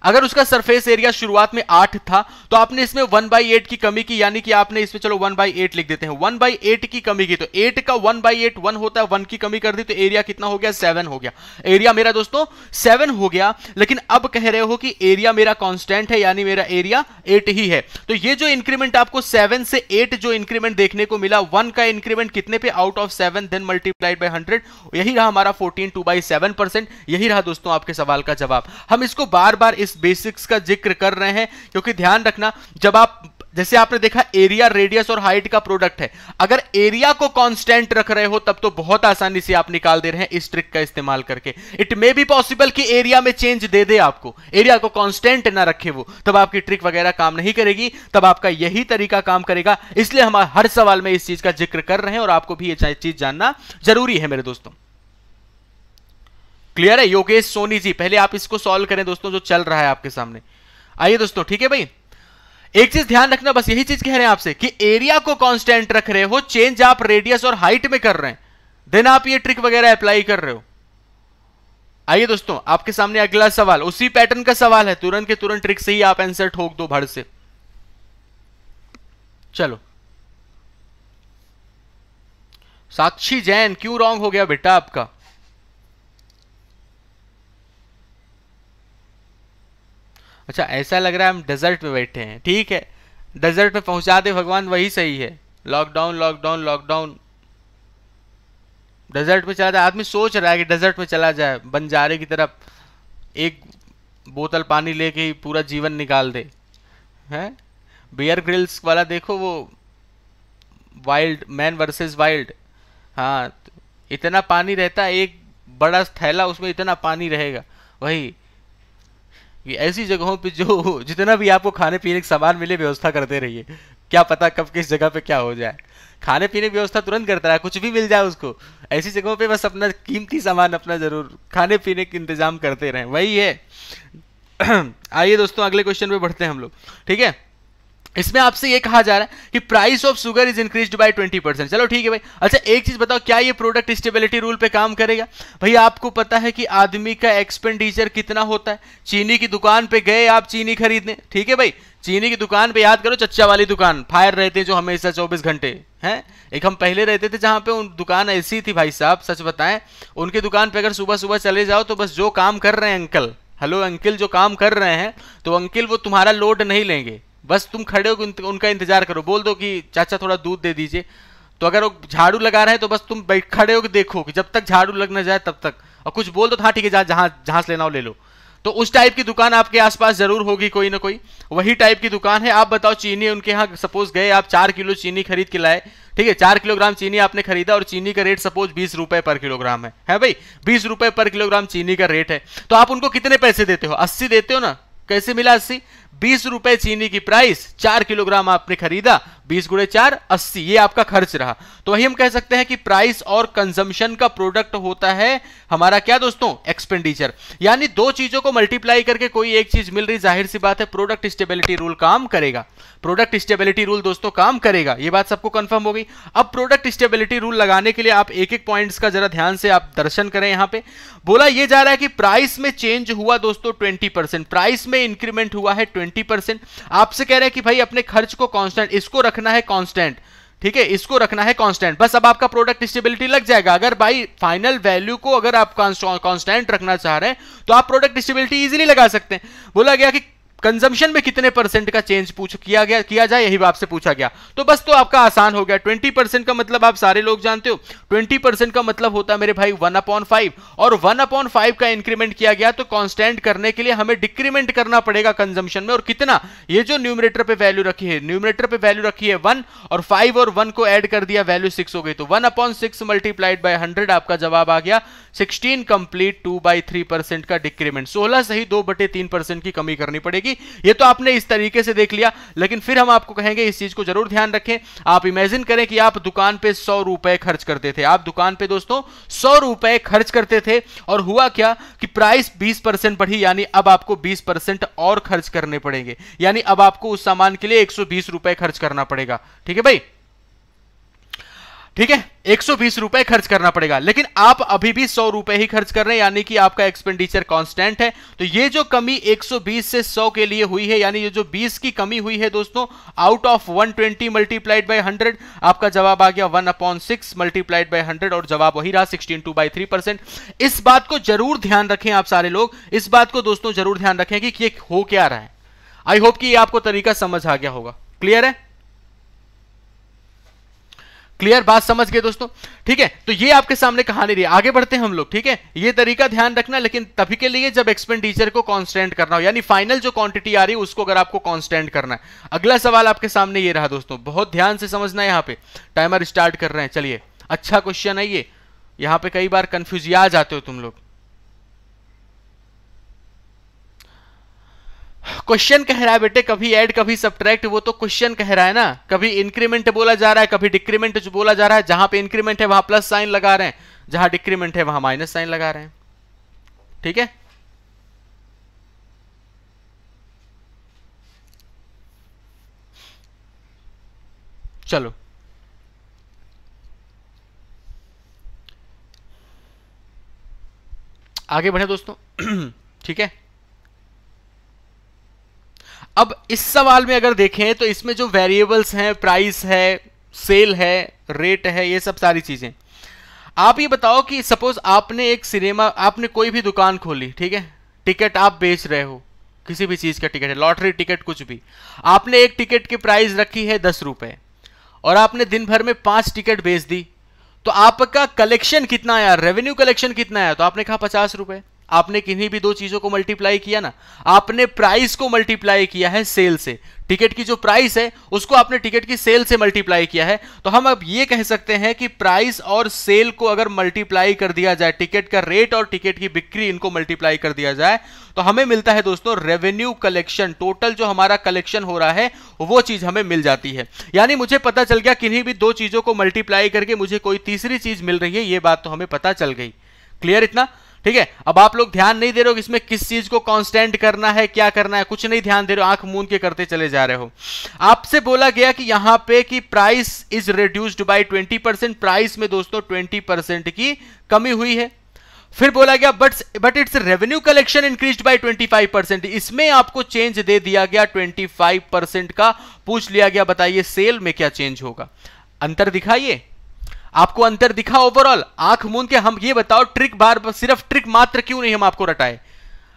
अगर उसका सरफेस एरिया शुरुआत में आठ था तो आपने इसमें वन बाई एट की कमी की यानी कि आपने इसमें चलो वन बाई एट लिख देते हैं वन बाई एट की कमी की तो एट का वन बाई एट वन होता है वन की कमी कर दी तो एरिया कितना हो गया सेवन हो गया एरिया मेरा दोस्तों सेवन हो गया लेकिन अब कह रहे हो कि एरिया मेरा कॉन्स्टेंट है यानी मेरा एरिया एट ही है तो ये जो इंक्रीमेंट आपको सेवन से एट जो इंक्रीमेंट देखने को मिला वन का इंक्रीमेंट कितने पे out of seven then multiplied by hundred यही रहा हमारा fourteen two by seven percent यही रहा दोस्तों आपके सवाल का जवाब हम इसको बार बार इस बेसिक्स का जिक्र कर रहे हैं क्योंकि ध्यान रखना जब आप जैसे आपने देखा एरिया रेडियस और हाइट का प्रोडक्ट है अगर एरिया को कांस्टेंट रख रहे हो तब तो बहुत आसानी से आप निकाल दे रहे हैं इस ट्रिक का इस्तेमाल करके इट मे बी पॉसिबल कि एरिया में चेंज दे दे आपको एरिया को कांस्टेंट ना रखे वो तब आपकी ट्रिक वगैरह काम नहीं करेगी तब आपका यही तरीका काम करेगा इसलिए हम हर सवाल में इस चीज का जिक्र कर रहे हैं और आपको भी ये चीज जानना जरूरी है मेरे दोस्तों क्लियर है योगेश सोनी जी पहले आप इसको सॉल्व करें दोस्तों जो चल रहा है आपके सामने आइए दोस्तों ठीक है भाई एक चीज ध्यान रखना बस यही चीज कह रहे हैं आपसे कि एरिया को कांस्टेंट रख रहे हो चेंज आप रेडियस और हाइट में कर रहे हैं देन आप ये ट्रिक वगैरह अप्लाई कर रहे हो आइए दोस्तों आपके सामने अगला सवाल उसी पैटर्न का सवाल है तुरंत के तुरंत ट्रिक से ही आप आंसर ठोक दो भर से चलो साक्षी जैन क्यों रॉन्ग हो गया बेटा आपका अच्छा ऐसा लग रहा है हम डेजर्ट पे बैठे हैं ठीक है डेजर्ट पे पहुंचा दे भगवान वही सही है लॉकडाउन लॉकडाउन लॉकडाउन डेजर्ट पे चला जाए आदमी सोच रहा है कि डेजर्ट में चला जाए बंजारे की तरफ एक बोतल पानी लेके ही पूरा जीवन निकाल दे हैं बियर ग्रिल्स वाला देखो वो वाइल्ड मैन वर्सेस वाइल्ड हाँ इतना पानी रहता है एक बड़ा थैला उसमें इतना पानी रहेगा वही कि ऐसी जगहों पे जो जितना भी आपको खाने पीने का सामान मिले व्यवस्था करते रहिए क्या पता कब किस जगह पे क्या हो जाए खाने पीने की व्यवस्था तुरंत करता रहा कुछ भी मिल जाए उसको ऐसी जगहों पे बस अपना कीमती सामान अपना ज़रूर खाने पीने के इंतज़ाम करते रहें वही है आइए दोस्तों अगले क्वेश्चन पे बढ़ते हैं हम लोग ठीक है इसमें आपसे ये कहा जा रहा है कि price of sugar is increase by 20 percent चलो ठीक है भाई अच्छा एक चीज बताओ क्या ये प्रोडक्ट स्टेबिलिटी रूल पे काम करेगा भाई आपको पता है कि आदमी का एक्सपेंडिचर कितना होता है चीनी की दुकान पे गए आप चीनी खरीदने ठीक है भाई चीनी की दुकान पे याद करो चच्चा वाली दुकान फायर रहते जो हमेशा चौबीस घंटे हैं एक हम पहले रहते थे जहां पे उन दुकान ऐसी थी भाई साहब सच बताएं उनकी दुकान पे अगर सुबह सुबह चले जाओ तो बस जो काम कर रहे हैं अंकल हेलो अंकिल जो काम कर रहे हैं तो अंकिल वो तुम्हारा लोड नहीं लेंगे बस तुम खड़े हो उनका इंतजार करो बोल दो कि चाचा थोड़ा दूध दे दीजिए तो अगर वो झाड़ू लगा रहे हैं तो बस तुम बैठ खड़े कि देखो कि जब तक झाड़ू लग जाए तब तक और कुछ बोल दो हाँ ठीक है जहाँ जहाँ जहाँ से लेना हो ले लो तो उस टाइप की दुकान आपके आसपास जरूर होगी कोई ना कोई वही टाइप की दुकान है आप बताओ चीनी उनके यहाँ सपोज गए आप चार किलो चीनी खरीद के लाए ठीक है चार किलोग्राम चीनी आपने खरीदा और चीनी का रेट सपोज बीस रुपए पर किलोग्राम है है भाई बीस रुपए पर किलोग्राम चीनी का रेट है तो आप उनको कितने पैसे देते हो अस्सी देते हो ना कैसे मिला अस्सी बीस रुपए चीनी की प्राइस चार किलोग्राम आपने खरीदा बीस गुड़े चार अस्सी ये आपका खर्च रहा तो वही हम कह सकते हैं कि प्राइस और कंजम्पशन का प्रोडक्ट होता है हमारा क्या दोस्तों एक्सपेंडिचर यानी दो चीजों को मल्टीप्लाई करके कोई एक चीज मिल रही जाहिर सी बात है प्रोडक्ट स्टेबिलिटी रूल काम करेगा प्रोडक्ट स्टेबिलिटी रूल दोस्तों काम करेगा ये बात सबको कंफर्म हो गई अब प्रोडक्ट स्टेबिलिटी रूल लगाने के लिए आप एक एक पॉइंट्स का जरा ध्यान से आप दर्शन करें यहां पे बोला ये जा रहा है कि प्राइस में चेंज हुआ दोस्तों 20 प्राइस में इंक्रीमेंट हुआ है 20 आपसे कह रहे हैं कि भाई अपने खर्च को कॉन्स्टेंट इसको रख रखना है कॉन्स्टेंट ठीक है इसको रखना है कांस्टेंट बस अब आपका प्रोडक्ट स्टेबिलिटी लग जाएगा अगर भाई फाइनल वैल्यू को अगर आप कांस्टेंट रखना चाह रहे हैं तो आप प्रोडक्ट स्टेबिलिटी इजीली लगा सकते हैं बोला गया कि कंजम्पशन में कितने परसेंट का चेंज पूछ किया गया किया जाए यही आपसे पूछा गया तो बस तो आपका आसान हो गया ट्वेंटी परसेंट का मतलब आप सारे लोग जानते हो ट्वेंटी परसेंट का मतलब होता है मेरे भाई वन अपॉन फाइव और वन अपॉन फाइव का इंक्रीमेंट किया गया तो कॉन्स्टेंट करने के लिए हमें डिक्रीमेंट करना पड़ेगा कंजम्पशन में और कितना ये जो न्यूमरेटर पर वैल्यू रखी है न्यूमरेटर पर वैल्यू रखी है वन और फाइव और वन को एड कर दिया वैल्यू सिक्स हो गई तो one upon six multiplied by hundred आपका जवाब आ गया sixteen complete two by three percent का डिक्रीमेंट सोलह सही दो बटे तीन परसेंट की कमी करनी पड़ेगी होगी ये तो आपने इस तरीके से देख लिया लेकिन फिर हम आपको कहेंगे इस चीज को जरूर ध्यान रखें आप इमेजिन करें कि आप दुकान पे सौ रुपए खर्च करते थे आप दुकान पे दोस्तों सौ रुपए खर्च करते थे और हुआ क्या कि प्राइस बीस परसेंट बढ़ी यानी अब आपको बीस परसेंट और खर्च करने पड़ेंगे यानी अब आपको उस सामान के लिए एक सौ बीस रुपए खर्च करना पड़ेगा ठीक है भाई ठीक है एक सौ खर्च करना पड़ेगा लेकिन आप अभी भी सौ रुपए ही खर्च कर रहे हैं यानी कि आपका एक्सपेंडिचर कांस्टेंट है तो ये जो कमी 120 से 100 के लिए हुई है यानी ये जो 20 की कमी हुई है दोस्तों out of 120 twenty multiplied by hundred आपका जवाब आ गया one upon six multiplied by hundred और जवाब वही रहा sixteen two by three percent इस बात को जरूर ध्यान रखें आप सारे लोग इस बात को दोस्तों जरूर ध्यान रखें कि ये हो क्या रहा है आई होप कि ये आपको तरीका समझ आ गया होगा क्लियर है क्लियर बात समझ गए दोस्तों ठीक है तो ये आपके सामने कहानी रही आगे बढ़ते हैं हम लोग ठीक है ये तरीका ध्यान रखना लेकिन तभी के लिए जब एक्सपेंडिचर को कॉन्स्टेंट करना हो यानी फाइनल जो क्वांटिटी आ रही है उसको अगर आपको कॉन्स्टेंट करना है अगला सवाल आपके सामने ये रहा दोस्तों बहुत ध्यान से समझना है यहाँ पे टाइमर स्टार्ट कर रहे हैं चलिए अच्छा क्वेश्चन है ये यहाँ पे कई बार कंफ्यूज आ जाते हो तुम लोग क्वेश्चन कह रहा है बेटे कभी ऐड कभी सब्ट्रैक्ट वो तो क्वेश्चन कह रहा है ना कभी इंक्रीमेंट बोला जा रहा है कभी डिक्रीमेंट बोला जा रहा है जहां पे इंक्रीमेंट है वहां प्लस साइन लगा रहे हैं जहां डिक्रीमेंट है वहां माइनस साइन लगा रहे हैं ठीक है चलो आगे बढ़े दोस्तों ठीक है अब इस सवाल में अगर देखें तो इसमें जो वेरिएबल्स हैं प्राइस है सेल है रेट है ये सब सारी चीज़ें आप ये बताओ कि सपोज आपने एक सिनेमा आपने कोई भी दुकान खोली ठीक है टिकट आप बेच रहे हो किसी भी चीज़ का टिकट है लॉटरी टिकट कुछ भी आपने एक टिकट की प्राइस रखी है दस रुपए और आपने दिन भर में पांच टिकट बेच दी तो आपका कलेक्शन कितना आया रेवेन्यू कलेक्शन कितना आया तो आपने कहा पचास रुपए आपने किन्हीं भी दो चीजों को मल्टीप्लाई किया ना आपने प्राइस को मल्टीप्लाई किया है सेल से टिकट की जो प्राइस है उसको आपने टिकट की सेल से मल्टीप्लाई किया है तो हम अब ये कह सकते हैं कि प्राइस और सेल को अगर मल्टीप्लाई कर दिया जाए टिकट का रेट और टिकट की बिक्री इनको मल्टीप्लाई कर दिया जाए तो हमें मिलता है दोस्तों रेवेन्यू कलेक्शन टोटल जो हमारा कलेक्शन हो रहा है वो चीज हमें मिल जाती है यानी मुझे पता चल गया किन्हीं भी दो चीजों को मल्टीप्लाई करके मुझे कोई तीसरी चीज मिल रही है ये बात तो हमें पता चल गई क्लियर इतना ठीक है अब आप लोग ध्यान नहीं दे रहे हो इसमें किस चीज को कांस्टेंट करना है क्या करना है कुछ नहीं ध्यान दे रहे हो आंख मूंद के करते चले जा रहे हो आपसे बोला गया कि यहां पे कि price is reduced by 20 percent price में दोस्तों 20 परसेंट की कमी हुई है फिर बोला गया but but it's revenue collection increase by 25 percent इसमें आपको चेंज दे दिया गया 25 परसेंट का पूछ लिया गया बताइए सेल में क्या चेंज होगा अंतर दिखाइए आपको अंतर दिखा ओवरऑल आंख मूंद के हम ये बताओ ट्रिक बार सिर्फ ट्रिक मात्र क्यों नहीं हम आपको रटाए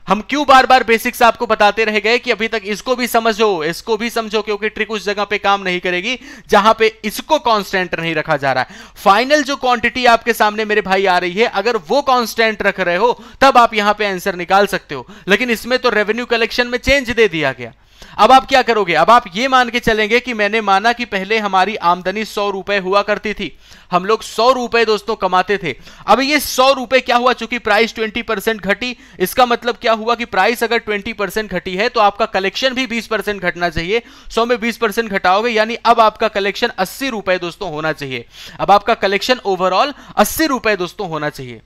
हम क्यों बार बार बेसिक्स आपको बताते रह गए कि अभी तक इसको भी समझो इसको भी समझो क्योंकि ट्रिक उस जगह पे काम नहीं करेगी जहां पे इसको कांस्टेंट नहीं रखा जा रहा है फाइनल जो क्वांटिटी आपके सामने मेरे भाई आ रही है अगर वो कांस्टेंट रख रहे हो तब आप यहां पे आंसर निकाल सकते हो लेकिन इसमें तो रेवेन्यू कलेक्शन में चेंज दे दिया गया अब आप क्या करोगे अब आप ये मान के चलेंगे कि मैंने माना कि पहले हमारी आमदनी सौ रुपए हुआ करती थी हम लोग सौ रुपए दोस्तों कमाते थे अब ये सौ रुपए क्या हुआ चूंकि प्राइस ट्वेंटी परसेंट घटी इसका मतलब क्या हुआ कि प्राइस अगर ट्वेंटी परसेंट घटी है तो आपका कलेक्शन भी बीस परसेंट घटना चाहिए सौ में बीस परसेंट घटाओगे यानी अब आपका कलेक्शन अस्सी रुपए दोस्तों होना चाहिए अब आपका कलेक्शन ओवरऑल अस्सी रुपए दोस्तों होना चाहिए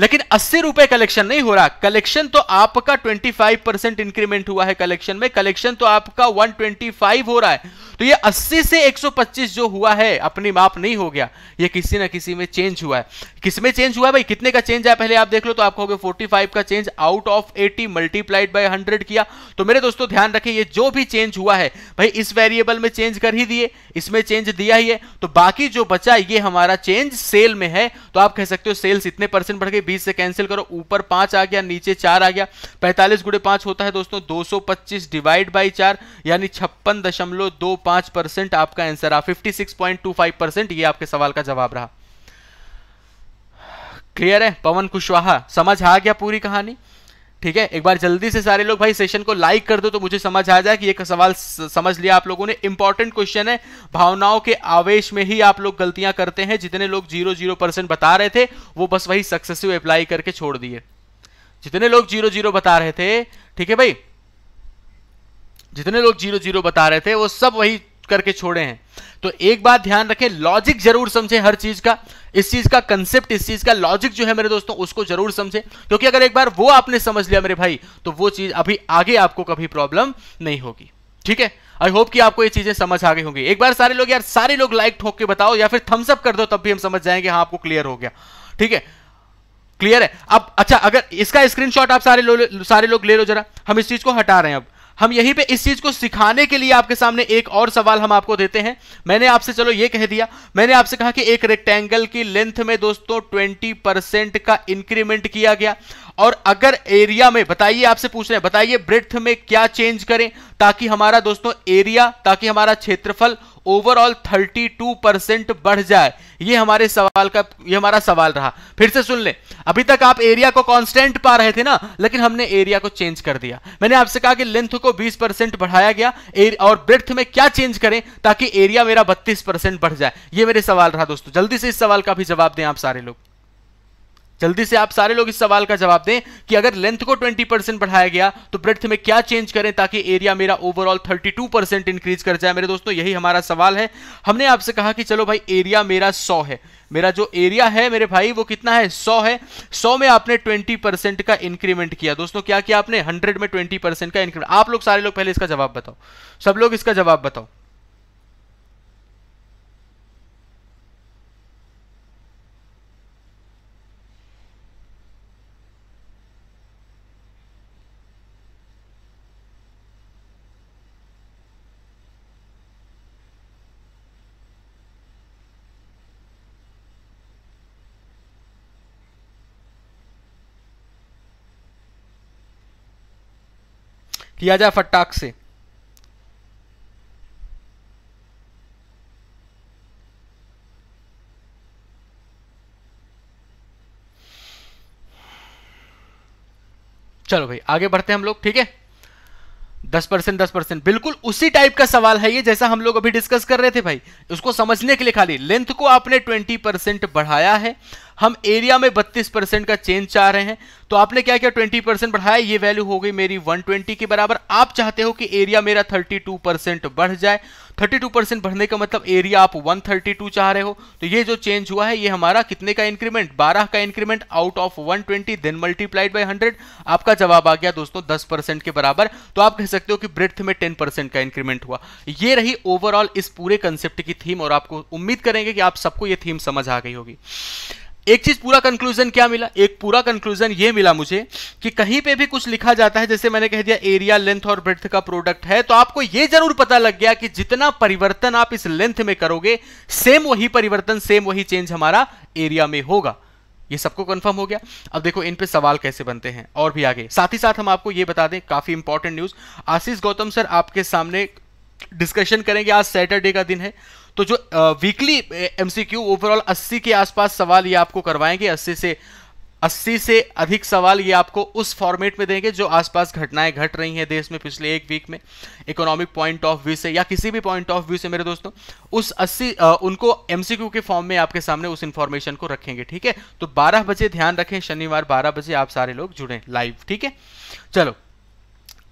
लेकिन अस्सी रुपए कलेक्शन नहीं हो रहा कलेक्शन तो आपका 25 परसेंट इंक्रीमेंट हुआ है कलेक्शन में कलेक्शन तो आपका 125 हो रहा है तो ये 80 से 125 जो हुआ है अपनी माप नहीं हो गया ये किसी ना किसी में चेंज हुआ है किस में चेंज हुआ है भाई कितने का चेंज आया पहले आप देख लो तो आपको हो गया 45 का change out of eighty multiplied by hundred किया तो मेरे दोस्तों ध्यान रखें ये जो भी चेंज हुआ है भाई इस वेरिएबल में चेंज कर ही दिए इसमें चेंज दिया ही है तो बाकी जो बचा ये हमारा चेंज सेल में है तो आप कह सकते हो सेल्स इतने परसेंट बढ़ गई बीस से कैंसिल करो ऊपर पांच आ गया नीचे चार आ गया पैंतालीस गुड़े पांच होता है दोस्तों दो सौ पच्चीस डिवाइड बाई चार यानी छप्पन दशमलव दो पांच परसेंट आपका आंसर आ fifty six point two five percent ये आपके सवाल का जवाब रहा क्लियर है पवन कुशवाहा समझ आ गया पूरी कहानी ठीक है एक बार जल्दी से सारे लोग भाई सेशन को लाइक कर दो तो मुझे समझ आ जाए कि एक सवाल समझ लिया आप लोगों ने इंपॉर्टेंट क्वेश्चन है भावनाओं के आवेश में ही आप लोग गलतियां करते हैं जितने लोग जीरो जीरो परसेंट बता रहे थे वो बस वही सक्सेसिव अप्लाई करके छोड़ दिए जितने लोग जीरो जीरो बता रहे थे ठीक है भाई जितने लोग जीरो जीरो बता रहे थे वो सब वही करके छोड़े हैं तो एक बात ध्यान रखें लॉजिक जरूर समझें हर चीज का इस चीज का कंसेप्ट इस चीज का लॉजिक जो है मेरे दोस्तों उसको जरूर समझें क्योंकि अगर एक बार वो आपने समझ लिया मेरे भाई तो वो चीज अभी आगे आपको कभी प्रॉब्लम नहीं होगी ठीक है आई होप कि आपको ये चीजें समझ आ गई होंगी एक बार सारे लोग यार सारे लोग लाइक ठोक के बताओ या फिर थम्सअप कर दो तब भी हम समझ जाएंगे हाँ आपको क्लियर हो गया ठीक है क्लियर है अब अच्छा अगर इसका स्क्रीनशॉट आप सारे लोग सारे लोग ले लो जरा हम इस चीज को हटा रहे हैं अब हम यहीं पे इस चीज को सिखाने के लिए आपके सामने एक और सवाल हम आपको देते हैं मैंने आपसे चलो ये कह दिया मैंने आपसे कहा कि एक रेक्टेंगल की लेंथ में दोस्तों 20% का इंक्रीमेंट किया गया और अगर एरिया में बताइए आपसे पूछ रहे हैं बताइए ब्रेथ में क्या चेंज करें ताकि हमारा दोस्तों एरिया ताकि हमारा क्षेत्रफल ओवरऑल 32 परसेंट बढ़ जाए ये हमारे सवाल का ये हमारा सवाल रहा फिर से सुन ले अभी तक आप एरिया को कांस्टेंट पा रहे थे ना लेकिन हमने एरिया को चेंज कर दिया मैंने आपसे कहा कि लेंथ को 20 परसेंट बढ़ाया गया और ब्रेथ में क्या चेंज करें ताकि एरिया मेरा बत्तीस परसेंट बढ़ जाए ये मेरे सवाल रहा दोस्तों जल्दी से इस सवाल का भी जवाब दें आप सारे लोग जल्दी से आप सारे लोग इस सवाल का जवाब दें कि अगर लेंथ को 20 परसेंट बढ़ाया गया तो ब्रेथ में क्या चेंज करें ताकि एरिया मेरा ओवरऑल 32 परसेंट इंक्रीज कर जाए मेरे दोस्तों यही हमारा सवाल है हमने आपसे कहा कि चलो भाई एरिया मेरा 100 है मेरा जो एरिया है मेरे भाई वो कितना है 100 है 100 में आपने 20 परसेंट का इंक्रीमेंट किया दोस्तों क्या किया आपने 100 में 20 परसेंट का इंक्रीमेंट आप लोग सारे लोग पहले इसका जवाब बताओ सब लोग इसका जवाब बताओ किया जाए फटाक से चलो भाई आगे बढ़ते हैं हम लोग ठीक है दस परसेंट दस परसेंट बिल्कुल उसी टाइप का सवाल है ये जैसा हम लोग अभी डिस्कस कर रहे थे भाई उसको समझने के लिए खाली लेंथ को आपने ट्वेंटी परसेंट बढ़ाया है हम एरिया में 32 परसेंट का चेंज चाह रहे हैं तो आपने क्या किया 20 परसेंट बढ़ाया ये वैल्यू हो गई मेरी 120 के बराबर आप चाहते हो कि एरिया मेरा 32 परसेंट बढ़ जाए 32 परसेंट बढ़ने का मतलब एरिया आप 132 चाह रहे हो तो ये जो चेंज हुआ है ये हमारा कितने का इंक्रीमेंट 12 का increment out of 120 then multiplied by hundred आपका जवाब आ गया दोस्तों दस परसेंट के बराबर तो आप कह सकते हो कि ब्रेथ में टेन परसेंट का इंक्रीमेंट हुआ ये रही ओवरऑल इस पूरे कंसेप्ट की थीम और आपको उम्मीद करेंगे कि आप सबको ये थीम समझ आ गई होगी एक चीज पूरा कंक्लूजन क्या मिला एक पूरा कंक्लूजन ये मिला मुझे कि कहीं पे भी कुछ लिखा जाता है जैसे मैंने कह दिया एरिया लेंथ और ब्रेथ का प्रोडक्ट है तो आपको ये जरूर पता लग गया कि जितना परिवर्तन आप इस लेंथ में करोगे सेम वही परिवर्तन सेम वही चेंज हमारा एरिया में होगा ये सबको कंफर्म हो गया अब देखो इन पे सवाल कैसे बनते हैं और भी आगे साथ ही साथ हम आपको ये बता दें काफी important news Ashish Gautam sir आपके सामने डिस्कशन करेंगे आज सैटरडे का दिन है तो जो वीकली एमसीक्यू ओवरऑल 80 के आसपास सवाल ये आपको करवाएंगे 80 से 80 से अधिक सवाल ये आपको उस फॉर्मेट में देंगे जो आसपास घटनाएं घट रही हैं देश में पिछले एक वीक में इकोनॉमिक पॉइंट ऑफ व्यू से या किसी भी पॉइंट ऑफ व्यू से मेरे दोस्तों उस 80 उनको एमसीक्यू के फॉर्म में आपके सामने उस इन्फॉर्मेशन को रखेंगे ठीक है तो 12 बजे ध्यान रखें शनिवार 12 बजे आप सारे लोग जुड़ें लाइव ठीक है चलो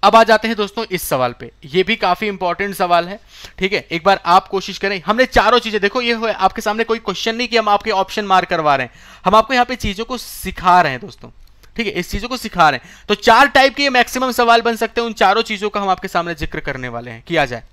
अब आ जाते हैं दोस्तों इस सवाल पे ये भी काफी इंपॉर्टेंट सवाल है ठीक है एक बार आप कोशिश करें हमने चारों चीजें देखो ये हुए आपके सामने कोई क्वेश्चन नहीं कि हम आपके ऑप्शन मार करवा रहे हैं हम आपको यहाँ पे चीजों को सिखा रहे हैं दोस्तों ठीक है इस चीजों को सिखा रहे हैं तो चार टाइप के मैक्सिमम सवाल बन सकते हैं उन चारों चीजों का हम आपके सामने जिक्र करने वाले हैं किया जाए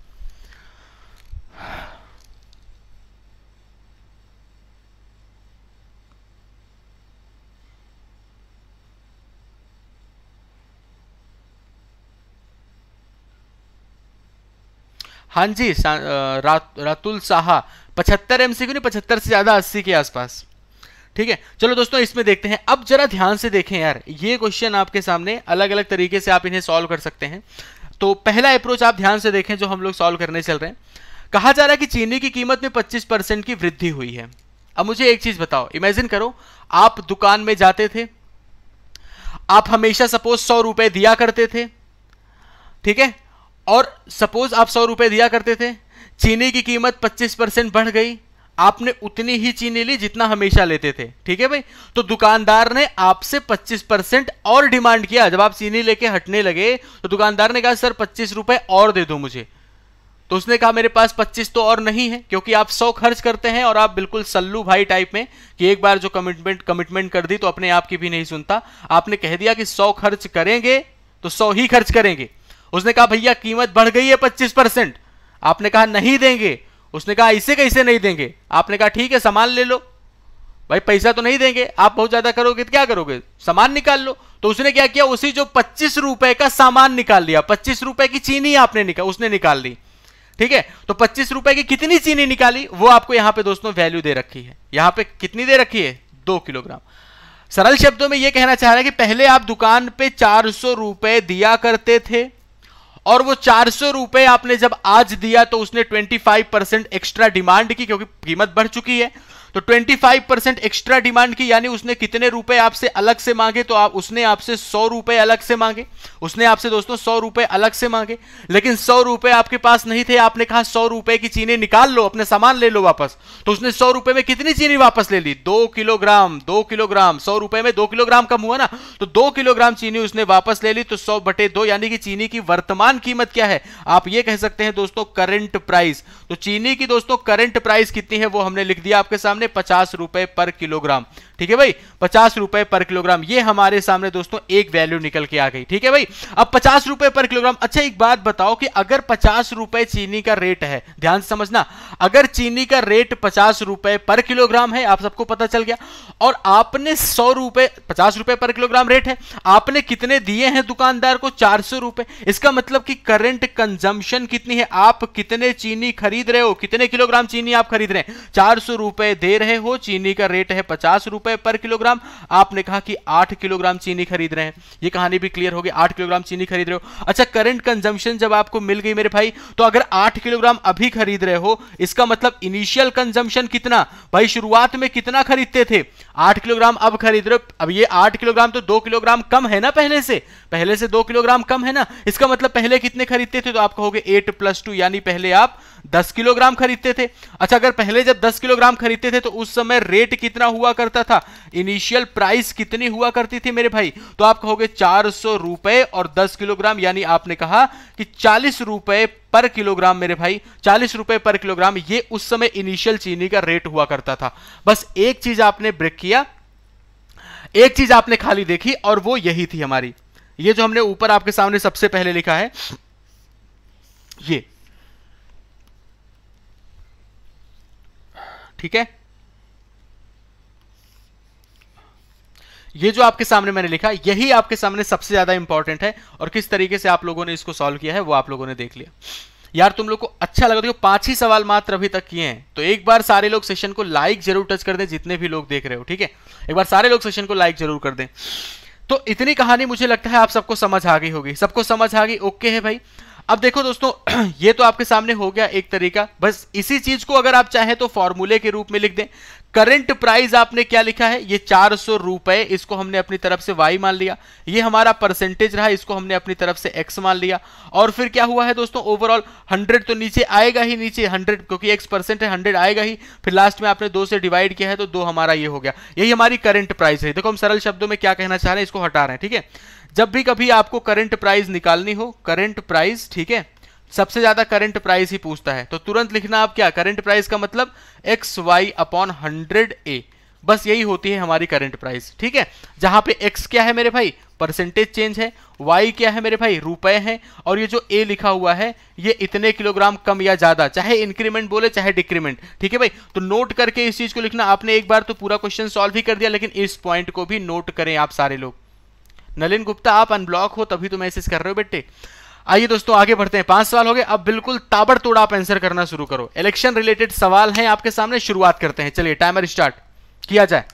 हाँ जी रातुल साहा पचहत्तर एम नहीं पचहत्तर से ज़्यादा अस्सी के आसपास ठीक है चलो दोस्तों इसमें देखते हैं अब जरा ध्यान से देखें यार ये क्वेश्चन आपके सामने अलग अलग तरीके से आप इन्हें सॉल्व कर सकते हैं तो पहला अप्रोच आप ध्यान से देखें जो हम लोग सॉल्व करने चल रहे हैं कहा जा रहा है कि चीनी की कीमत में पच्चीस परसेंट की वृद्धि हुई है अब मुझे एक चीज़ बताओ इमेजिन करो आप दुकान में जाते थे आप हमेशा सपोज सौ रुपये दिया करते थे ठीक है और सपोज आप सौ रुपये दिया करते थे चीनी की कीमत 25 परसेंट बढ़ गई आपने उतनी ही चीनी ली जितना हमेशा लेते थे ठीक है भाई तो दुकानदार ने आपसे 25 परसेंट और डिमांड किया जब आप चीनी लेके हटने लगे तो दुकानदार ने कहा सर पच्चीस रुपए और दे दो मुझे तो उसने कहा मेरे पास 25 तो और नहीं है क्योंकि आप 100 खर्च करते हैं और आप बिल्कुल सल्लू भाई टाइप में कि एक बार जो कमिटमेंट कमिटमेंट कर दी तो अपने आप की भी नहीं सुनता आपने कह दिया कि 100 खर्च करेंगे तो 100 ही खर्च करेंगे उसने कहा भैया कीमत बढ़ गई है पच्चीस परसेंट आपने कहा नहीं देंगे उसने कहा इसे कैसे नहीं देंगे आपने कहा ठीक है सामान ले लो भाई पैसा तो नहीं देंगे आप बहुत ज्यादा करोगे तो क्या करोगे सामान निकाल लो तो उसने क्या किया उसी जो पच्चीस रुपए का सामान निकाल लिया पच्चीस रुपए की चीनी आपने निकाल उसने निकाल ली ठीक है तो पच्चीस रुपए की कितनी चीनी निकाली वो आपको यहां पे दोस्तों वैल्यू दे रखी है यहां पे कितनी दे रखी है दो किलोग्राम सरल शब्दों में यह कहना चाह रहा है कि पहले आप दुकान पे चार सौ रुपए दिया करते थे और वो चार सौ रुपए आपने जब आज दिया तो उसने twenty five percent extra demand की क्योंकि कीमत बढ़ चुकी है तो 25 परसेंट एक्स्ट्रा डिमांड की यानी उसने कितने रुपए आपसे अलग से मांगे तो आप उसने आपसे सौ रुपए अलग से मांगे उसने आपसे दोस्तों सौ रुपए अलग से मांगे लेकिन सौ रुपए आपके पास नहीं थे आपने कहा सौ रुपए की चीनी निकाल लो अपने सामान ले लो वापस तो उसने सौ रुपए में कितनी चीनी वापस ले ली दो किलोग्राम दो किलोग्राम सौ रुपए में दो किलोग्राम कम हुआ ना तो दो किलोग्राम चीनी उसने वापस ले ली तो सौ बटे दो यानी कि चीनी की वर्तमान कीमत क्या है आप ये कह सकते हैं दोस्तों करंट प्राइस तो चीनी की दोस्तों करंट प्राइस कितनी है वो हमने लिख दिया आपके सामने पचास रुपए पर किलोग्राम ठीक है भाई पचास रुपए पर किलोग्राम ये हमारे सामने दोस्तों एक वैल्यू निकल के आ गई ठीक है भाई अब पचास रुपए पर किलोग्राम अच्छा एक बात बताओ कि अगर पचास रुपए चीनी का रेट है ध्यान से समझना अगर चीनी का रेट पचास रुपए पर किलोग्राम है आप सबको पता चल गया और आपने सौ रुपए पचास रुपए पर किलोग्राम रेट है आपने कितने दिए हैं दुकानदार को चार सौ रुपए इसका मतलब कि करंट कंजम्पशन कितनी है आप कितने चीनी खरीद रहे हो कितने किलोग्राम चीनी आप खरीद रहे हैं चार सौ रुपए दे रहे हो चीनी का रेट है पचास रुपए रुपए पर किलोग्राम आपने कहा कि आठ किलोग्राम चीनी खरीद रहे हैं ये कहानी भी क्लियर होगी आठ किलोग्राम चीनी खरीद रहे हो अच्छा करंट कंजम्पशन जब आपको मिल गई मेरे भाई तो अगर आठ किलोग्राम अभी खरीद रहे हो इसका मतलब इनिशियल कंजम्पशन कितना भाई शुरुआत में कितना खरीदते थे आठ किलोग्राम अब खरीद रहे हो अब ये आठ किलोग्राम तो दो किलोग्राम कम है ना पहले से पहले से दो किलोग्राम कम है ना इसका मतलब पहले कितने खरीदते थे तो आप कहोगे एट प्लस टू यानी पहले आप दस किलोग्राम खरीदते थे अच्छा अगर पहले जब दस किलोग्राम खरीदते थे तो उस समय रेट कितना हुआ करता था इनिशियल प्राइस कितनी हुआ करती थी मेरे भाई तो आप कहोगे चार रुपए और दस किलोग्राम यानी आपने कहा कि चालीस रुपए पर किलोग्राम मेरे भाई चालीस रुपए पर किलोग्राम ये उस समय इनिशियल चीनी का रेट हुआ करता था बस एक चीज आपने ब्रेक किया एक चीज आपने खाली देखी और वो यही थी हमारी ये जो हमने ऊपर आपके सामने सबसे पहले लिखा है ये ठीक है ये जो आपके सामने मैंने लिखा यही आपके सामने सबसे ज्यादा इंपॉर्टेंट है और किस तरीके से आप लोगों ने इसको सॉल्व किया है वो आप लोगों ने देख लिया यार तुम लोग को अच्छा लगा देखो पांच ही सवाल मात्र अभी तक किए हैं तो एक बार सारे लोग सेशन को लाइक जरूर टच कर दें जितने भी लोग देख रहे हो ठीक है एक बार सारे लोग सेशन को लाइक जरूर कर दें तो इतनी कहानी मुझे लगता है आप सबको समझ आ गई होगी सबको समझ आ गई ओके है भाई अब देखो दोस्तों ये तो आपके सामने हो गया एक तरीका बस इसी चीज को अगर आप चाहें तो फॉर्मूले के रूप में लिख दें करंट प्राइस आपने क्या लिखा है ये चार सौ रुपए इसको हमने अपनी तरफ से वाई मान लिया ये हमारा परसेंटेज रहा इसको हमने अपनी तरफ से एक्स मान लिया और फिर क्या हुआ है दोस्तों ओवरऑल हंड्रेड तो नीचे आएगा ही नीचे हंड्रेड क्योंकि एक्स परसेंट है हंड्रेड आएगा ही फिर लास्ट में आपने दो से डिवाइड किया है तो दो हमारा ये हो गया यही हमारी करंट प्राइस है देखो हम सरल शब्दों में क्या कहना चाह रहे हैं इसको हटा रहे हैं ठीक है जब भी कभी आपको करंट प्राइस निकालनी हो करंट प्राइस ठीक है सबसे ज्यादा करंट प्राइस ही पूछता है तो तुरंत लिखना आप क्या करंट प्राइस का मतलब एक्स वाई अपॉन हंड्रेड ए बस यही होती है हमारी करंट प्राइस ठीक है जहां पे एक्स क्या है मेरे भाई परसेंटेज चेंज है वाई क्या है मेरे भाई रुपए हैं और ये जो ए लिखा हुआ है ये इतने किलोग्राम कम या ज्यादा चाहे इंक्रीमेंट बोले चाहे डिक्रीमेंट ठीक है भाई तो नोट करके इस चीज को लिखना आपने एक बार तो पूरा क्वेश्चन सॉल्व ही कर दिया लेकिन इस पॉइंट को भी नोट करें आप सारे लोग नलिन गुप्ता आप अनब्लॉक हो तभी तो मैसेज कर रहे हो बेटे आइए दोस्तों आगे बढ़ते हैं पांच सवाल हो गए अब बिल्कुल ताबड़तोड़ आप आंसर करना शुरू करो इलेक्शन रिलेटेड सवाल हैं आपके सामने शुरुआत करते हैं चलिए टाइमर स्टार्ट किया जाए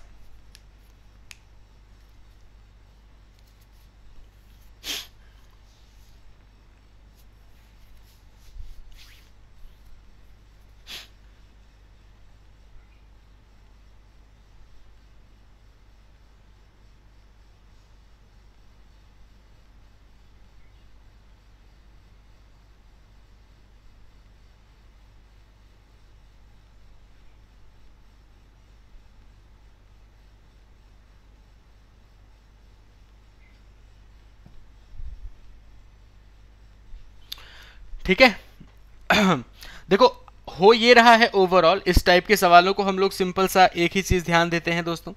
ठीक है देखो हो ये रहा है ओवरऑल इस टाइप के सवालों को हम लोग सिंपल सा एक ही चीज़ ध्यान देते हैं दोस्तों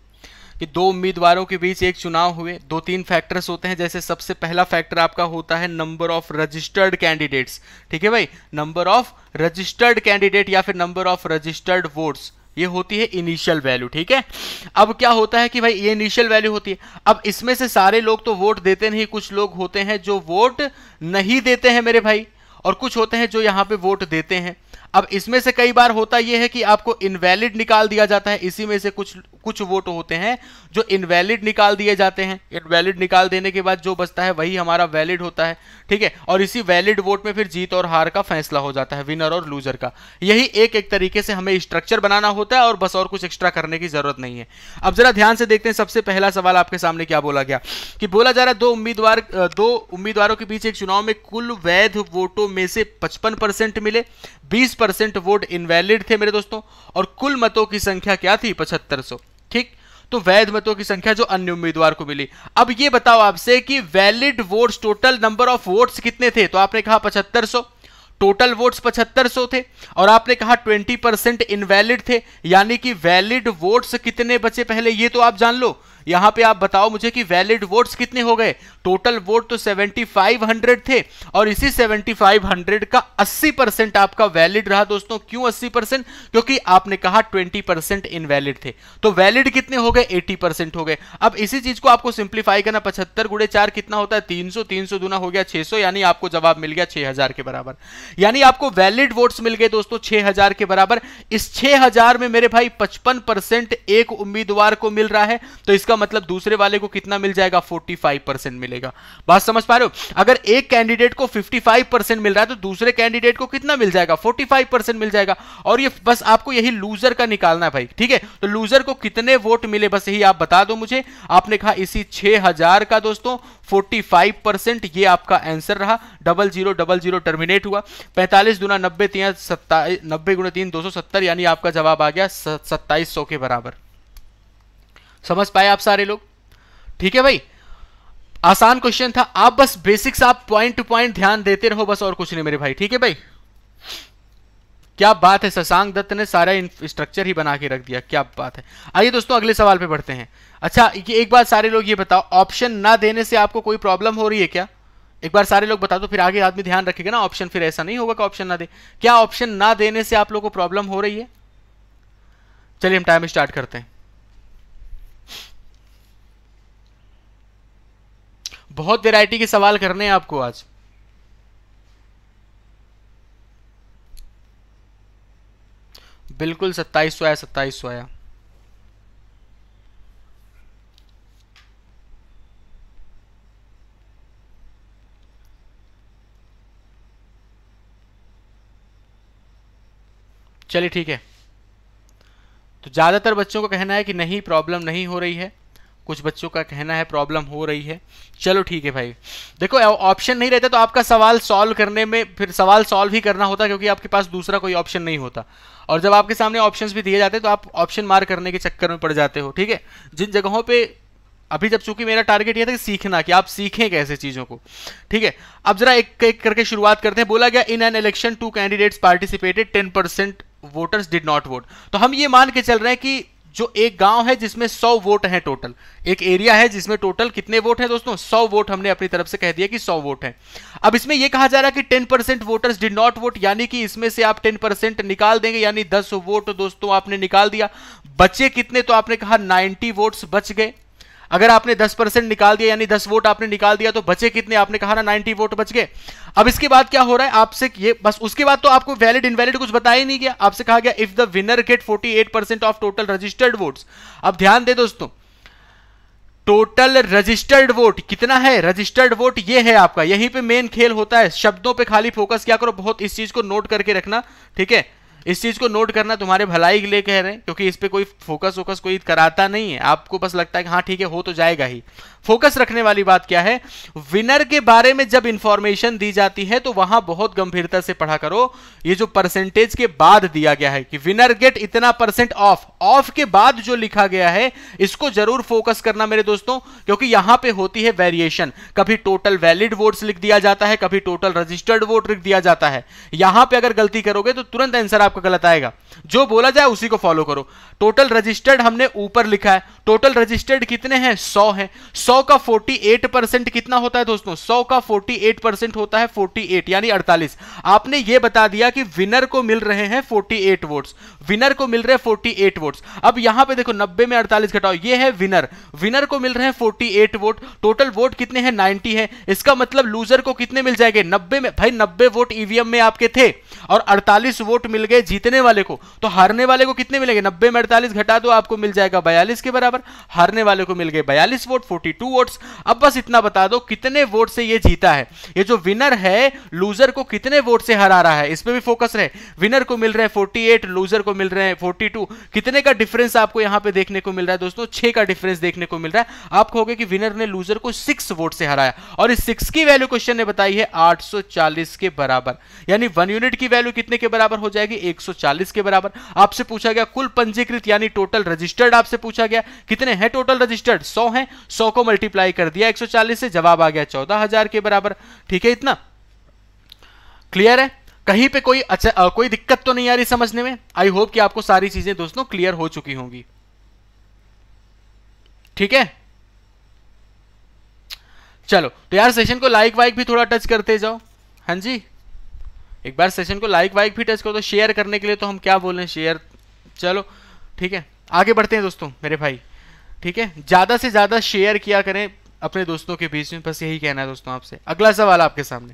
कि दो उम्मीदवारों के बीच एक चुनाव हुए दो तीन फैक्टर्स होते हैं जैसे सबसे पहला फैक्टर आपका होता है नंबर ऑफ रजिस्टर्ड कैंडिडेट्स ठीक है भाई नंबर ऑफ रजिस्टर्ड कैंडिडेट या फिर नंबर ऑफ रजिस्टर्ड वोट्स ये होती है इनिशियल वैल्यू ठीक है अब क्या होता है कि भाई ये इनिशियल वैल्यू होती है अब इसमें से सारे लोग तो वोट देते नहीं कुछ लोग होते हैं जो वोट नहीं देते हैं मेरे भाई और कुछ होते हैं जो यहाँ पे वोट देते हैं अब इसमें से कई बार होता यह है कि आपको इनवैलिड निकाल दिया जाता है इसी में से कुछ कुछ वोट होते हैं जो इनवैलिड निकाल दिए जाते हैं इनवैलिड निकाल देने के बाद जो बचता है वही हमारा वैलिड होता है ठीक है और इसी वैलिड वोट में फिर जीत और हार का फैसला हो जाता है विनर और लूजर का यही एक एक तरीके से हमें स्ट्रक्चर बनाना होता है और बस और कुछ एक्स्ट्रा करने की जरूरत नहीं है अब जरा ध्यान से देखते हैं सबसे पहला सवाल आपके सामने क्या बोला गया कि बोला जा रहा है दो उम्मीदवार दो उम्मीदवारों के बीच एक चुनाव में कुल वैध वोटों में से पचपन मिले बीस परसेंट वोट इनवैलिड थे मेरे दोस्तों और कुल मतों की संख्या क्या थी पचहत्तर ठीक तो वैध मतों की संख्या जो अन्य उम्मीदवार को मिली अब ये बताओ आपसे कि valid votes total number of votes कितने थे तो आपने कहा पचहत्तर टोटल वोट्स पचहत्तर थे और आपने कहा 20 इनवैलिड थे यानी कि वैलिड वोट्स कितने बचे पहले ये तो आप जान लो यहां पे आप बताओ मुझे कि वैलिड वोट्स कितने हो गए टोटल वोट तो 7500 थे और इसी 7500 का 80 परसेंट आपका वैलिड रहा दोस्तों क्यों 80 परसेंट क्योंकि आपने कहा 20 परसेंट इनवैलिड थे तो वैलिड कितने हो गए 80 परसेंट हो गए अब इसी चीज को आपको सिंप्लीफाई करना पचहत्तर गुड़े चार कितना होता है तीन सौ तीन सौ दुना हो गया छह यानी आपको जवाब मिल गया छह के बराबर यानी आपको वैलिड वोट्स मिल गए दोस्तों छह के बराबर इस छह में मेरे भाई पचपन एक उम्मीदवार को मिल रहा है तो इसका का मतलब दूसरे वाले को कितना मिल जाएगा 45 परसेंट मिलेगा बात समझ पा रहे हो अगर एक कैंडिडेट को 55 परसेंट मिल रहा है तो दूसरे कैंडिडेट को कितना मिल जाएगा 45 परसेंट मिल जाएगा और ये बस आपको यही लूजर का निकालना है भाई ठीक है तो लूजर को कितने वोट मिले बस यही आप बता दो मुझे आपने कहा इसी छह का दोस्तों फोर्टी ये आपका आंसर रहा double zero double zero terminate हुआ पैंतालीस गुना नब्बे तीन सत्ता नब्बे गुना तीन दो यानी आपका जवाब आ गया सत्ताईस के बराबर समझ पाए आप सारे लोग ठीक है भाई आसान क्वेश्चन था आप बस बेसिक्स आप पॉइंट टू पॉइंट ध्यान देते रहो बस और कुछ नहीं मेरे भाई ठीक है भाई क्या बात है शशांक दत्त ने सारा स्ट्रक्चर ही बना के रख दिया क्या बात है आइए दोस्तों अगले सवाल पे बढ़ते हैं अच्छा ये एक बार सारे लोग ये बताओ ऑप्शन ना देने से आपको कोई प्रॉब्लम हो रही है क्या एक बार सारे लोग बता दो फिर आगे आदमी ध्यान रखेगा ना ऑप्शन फिर ऐसा नहीं होगा कि ऑप्शन ना दे क्या ऑप्शन ना देने से आप लोग को प्रॉब्लम हो रही है चलिए हम टाइम स्टार्ट करते हैं बहुत वेराइटी के सवाल करने हैं आपको आज बिल्कुल सत्ताईस सौ आया सत्ताईस सौ आया चलिए ठीक है तो ज़्यादातर बच्चों का कहना है कि नहीं प्रॉब्लम नहीं हो रही है कुछ बच्चों का कहना है प्रॉब्लम हो रही है चलो ठीक है भाई देखो ऑप्शन नहीं रहता तो आपका सवाल सॉल्व करने में फिर सवाल सॉल्व ही करना होता क्योंकि आपके पास दूसरा कोई ऑप्शन नहीं होता और जब आपके सामने ऑप्शंस भी दिए जाते तो आप ऑप्शन मार करने के चक्कर में पड़ जाते हो ठीक है जिन जगहों पर अभी जब चूंकि मेरा टारगेट ये था कि सीखना कि आप सीखें कैसे चीज़ों को ठीक है अब जरा एक एक करके शुरुआत करते हैं बोला गया in an election two candidates participated ten percent voters did not vote तो हम ये मान के चल रहे हैं कि जो एक गांव है जिसमें 100 वोट हैं टोटल एक एरिया है जिसमें टोटल कितने वोट हैं दोस्तों 100 वोट हमने अपनी तरफ से कह दिया कि 100 वोट हैं अब इसमें यह कहा जा रहा है कि 10 percent voters did not vote यानी कि इसमें से आप 10 परसेंट निकाल देंगे यानी 10 वोट दोस्तों आपने निकाल दिया बचे कितने तो आपने कहा नाइनटी वोट्स बच गए अगर आपने 10 परसेंट निकाल दिया यानी 10 वोट आपने निकाल दिया तो बचे कितने आपने कहा ना 90 वोट बच गए अब इसके बाद क्या हो रहा है आपसे ये बस उसके बाद तो आपको वैलिड इनवैलिड कुछ बताया ही नहीं गया आपसे कहा गया if the winner get 48 of total registered vote अब ध्यान दे दोस्तों टोटल रजिस्टर्ड वोट कितना है रजिस्टर्ड वोट ये है आपका यहीं पे मेन खेल होता है शब्दों पे खाली फोकस क्या करो बहुत इस चीज को नोट करके रखना ठीक है इस चीज़ को नोट करना तुम्हारे भलाई के लिए कह रहे हैं क्योंकि इस पर कोई फोकस वोकस कोई कराता नहीं है आपको बस लगता है कि हाँ ठीक है हो तो जाएगा ही फोकस रखने वाली बात क्या है विनर के बारे में जब इंफॉर्मेशन दी जाती है तो वहां बहुत गंभीरता से पढ़ा करो ये जो परसेंटेज के बाद दिया गया है कि विनर गेट इतना परसेंट ऑफ ऑफ के बाद जो लिखा गया है इसको जरूर फोकस करना मेरे दोस्तों क्योंकि यहां पे होती है वेरिएशन कभी टोटल वैलिड वोट्स लिख दिया जाता है कभी टोटल रजिस्टर्ड वोट लिख दिया जाता है यहां पर अगर गलती करोगे तो तुरंत आंसर आपका गलत आएगा जो बोला जाए उसी को फॉलो करो टोटल रजिस्टर्ड हमने ऊपर लिखा है टोटल रजिस्टर्ड कितने हैं सौ है सौ सौ का फोर्टी एट परसेंट कितना होता है दोस्तों सौ का फोर्टी एट परसेंट होता है फोर्टी एट यानी अड़तालीस आपने ये बता दिया कि विनर को मिल रहे हैं फोर्टी एट वोट्स विनर को मिल रहे हैं फोर्टी एट वोट्स अब यहां पे देखो नब्बे में अड़तालीस घटाओ ये है विनर विनर को मिल रहे हैं forty eight vote total vote कितने हैं नाइनटी है इसका मतलब लूजर को कितने मिल जाएंगे नब्बे में भाई नब्बे वोट ईवीएम e में आपके थे और अड़तालीस वोट मिल गए जीतने वाले को तो हारने वाले को कितने मिलेंगे नब्बे में अड़तालीस घटा दो आपको मिल जाएगा बयालीस के बराबर हारने वाले को मिल गए बयालीस वोट फोर्टी टू वोट्स अब बस इतना बता दो कितने वोट से ये जीता है ये जो विनर है लूजर को कितने वोट से हरा रहा है इस पर भी फोकस रहे विनर को मिल रहे हैं फोर्टी एट लूजर को मिल रहे हैं फोर्टी टू कितने का डिफरेंस आपको यहां पर देखने को मिल रहा है दोस्तों छह का डिफरेंस देखने को मिल रहा है आप कहोगे कि विनर ने लूजर को सिक्स वोट से हराया और इस सिक्स की वैल्यू क्वेश्चन ने बताई है 840 के बराबर यानी वन यूनिट की वैल्यू कितने के बराबर हो जाएगी 140 के बराबर आपसे पूछा गया कुल पंजीकृत यानी टोटल रजिस्टर्ड आपसे पूछा गया कितने हैं टोटल रजिस्टर्ड 100 हैं 100 को मल्टीप्लाई कर दिया 140 से जवाब आ गया 14000 के बराबर ठीक है इतना क्लियर है कहीं पे कोई अच्छा आ, कोई दिक्कत तो नहीं आ रही समझने में आई होप कि आपको सारी चीजें दोस्तों क्लियर हो चुकी होंगी ठीक है चलो तो यार सेशन को लाइक वाइक भी थोड़ा टच करते जाओ हाँ जी एक बार सेशन को लाइक वाइक भी टच करो तो शेयर करने के लिए तो हम क्या बोल रहे हैं शेयर चलो ठीक है आगे बढ़ते हैं दोस्तों मेरे भाई ठीक है ज़्यादा से ज़्यादा शेयर किया करें अपने दोस्तों के बीच में बस यही कहना है दोस्तों आपसे अगला सवाल आपके सामने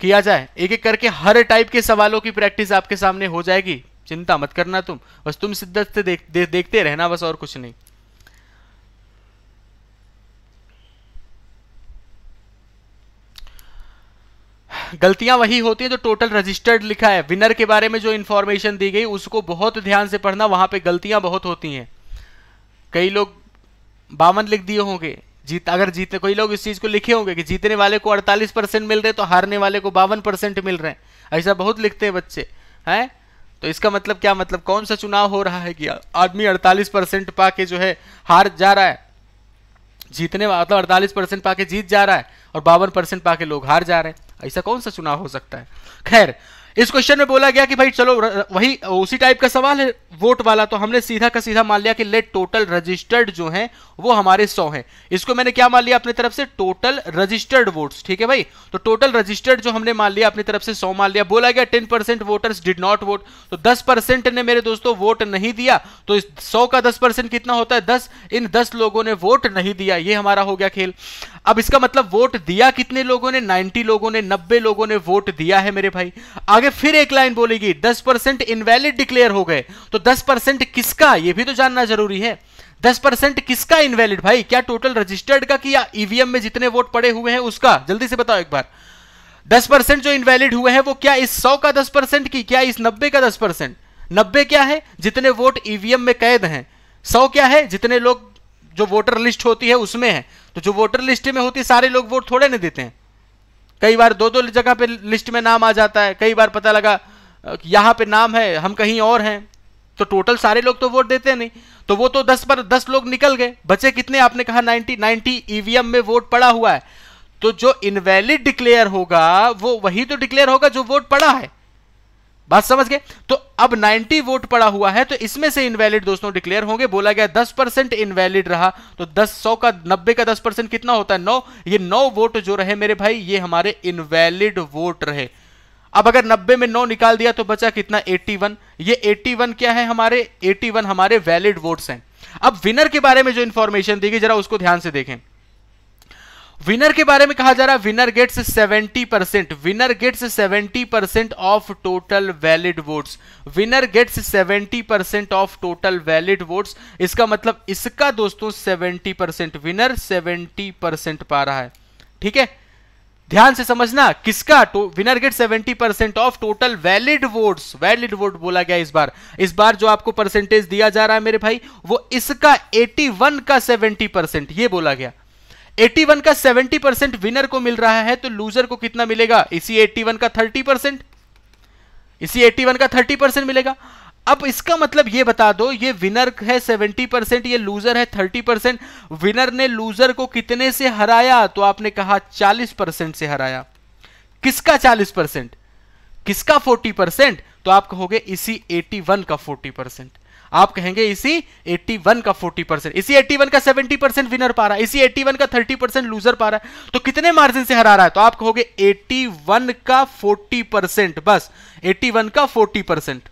किया जाए एक एक करके हर टाइप के सवालों की प्रैक्टिस आपके सामने हो जाएगी चिंता मत करना तुम बस तुम शिद्दत से देख, दे, देखते रहना बस और कुछ नहीं गलतियां वही होती हैं जो टोटल रजिस्टर्ड लिखा है विनर के बारे में जो इंफॉर्मेशन दी गई उसको बहुत ध्यान से पढ़ना वहां पे गलतियां बहुत होती हैं कई लोग बावन लिख दिए होंगे जीत अगर जीते कोई लोग इस चीज़ को लिखे होंगे कि जीतने वाले को 48 परसेंट मिल रहे तो हारने वाले को बावन परसेंट मिल रहे हैं ऐसा बहुत लिखते हैं बच्चे हैं तो इसका मतलब क्या मतलब कौन सा चुनाव हो रहा है कि आदमी 48 परसेंट पा के जो है हार जा रहा है जीतने मतलब अड़तालीस परसेंट पा के जीत जा रहा है और बावन परसेंट पा के लोग हार जा रहे हैं ऐसा कौन सा चुनाव हो सकता है खैर इस क्वेश्चन में बोला गया कि भाई चलो वही उसी टाइप का सवाल है वोट वाला तो हमने सीधा का सीधा मान लिया कि लेट टोटल रजिस्टर्ड जो हैं वो हमारे सौ हैं इसको मैंने क्या मान लिया अपनी तरफ से टोटल रजिस्टर्ड वोट्स ठीक है भाई तो टोटल रजिस्टर्ड जो हमने मान लिया अपनी तरफ से सौ मान लिया बोला गया ten percent voters did not vote तो दस परसेंट ने मेरे दोस्तों वोट नहीं दिया तो इस सौ का दस परसेंट कितना होता है दस इन दस लोगों ने वोट नहीं दिया ये हमारा हो गया खेल अब इसका मतलब वोट दिया कितने लोगों ने नाइन्टी लोगों ने नब्बे लोगों ने वोट दिया है मेरे भाई आगे आगे फिर एक लाइन बोलेगी दस परसेंट इनवैलिड डिक्लेयर हो गए तो दस परसेंट किसका यह भी तो जानना जरूरी है दस परसेंट किसका इनवैलिड भाई क्या टोटल रजिस्टर्ड का कि या ईवीएम e में जितने वोट पड़े हुए हैं उसका जल्दी से बताओ एक बार दस परसेंट जो इनवैलिड हुए हैं वो क्या इस सौ का दस परसेंट की क्या इस नब्बे का दस परसेंट नब्बे क्या है जितने वोट ईवीएम e में कैद हैं सौ क्या है जितने लोग जो वोटर लिस्ट होती है उसमें है तो जो वोटर लिस्ट में होती है सारे लोग वोट थोड़े नहीं देते हैं कई बार दो दो जगह पे लिस्ट में नाम आ जाता है कई बार पता लगा यहाँ पे नाम है हम कहीं और हैं तो टोटल सारे लोग तो वोट देते नहीं तो वो तो दस पर दस लोग निकल गए बचे कितने आपने कहा नाइनटी नाइनटी ईवीएम में वोट पड़ा हुआ है तो जो इनवैलिड डिक्लेयर होगा वो वही तो डिक्लेयर होगा जो वोट पड़ा है बात समझ गए तो अब 90 वोट पड़ा हुआ है तो इसमें से इनवैलिड दोस्तों डिक्लेयर होंगे बोला गया 10 परसेंट इनवैलिड रहा तो 10 सौ का 90 का 10 परसेंट कितना होता है नौ ये नौ वोट जो रहे मेरे भाई ये हमारे इनवैलिड वोट रहे अब अगर 90 में 9 निकाल दिया तो बचा कितना 81 ये 81 क्या है हमारे 81 हमारे वैलिड वोट्स हैं अब विनर के बारे में जो इंफॉर्मेशन दी गई जरा उसको ध्यान से देखें विनर के बारे में कहा जा रहा है winner gets 70 percent winner gets 70 percent of total valid votes winner gets 70 percent of total valid votes इसका मतलब इसका दोस्तों 70 परसेंट विनर 70 परसेंट पा रहा है ठीक है ध्यान से समझना किसका तो winner get 70 percent of total valid votes valid vote बोला गया इस बार इस बार जो आपको परसेंटेज दिया जा रहा है मेरे भाई वो इसका 81 का 70 परसेंट ये बोला गया 81 का 70 परसेंट विनर को मिल रहा है तो लूजर को कितना मिलेगा इसी 81 का 30 परसेंट इसी 81 का 30 परसेंट मिलेगा अब इसका मतलब ये बता दो ये विनर है 70 परसेंट ये लूजर है 30 परसेंट विनर ने लूजर को कितने से हराया तो आपने कहा 40 परसेंट से हराया किसका 40 परसेंट किसका 40 परसेंट तो आप कहोगे इसी 81 का 40 परसेंट आप कहेंगे इसी 81 का 40 परसेंट इसी 81 का 70 परसेंट विनर पा रहा है इसी 81 का 30 परसेंट लूजर पा रहा है तो कितने मार्जिन से हरा रहा है तो आप कहोगे 81 का 40 परसेंट बस 81 का 40 परसेंट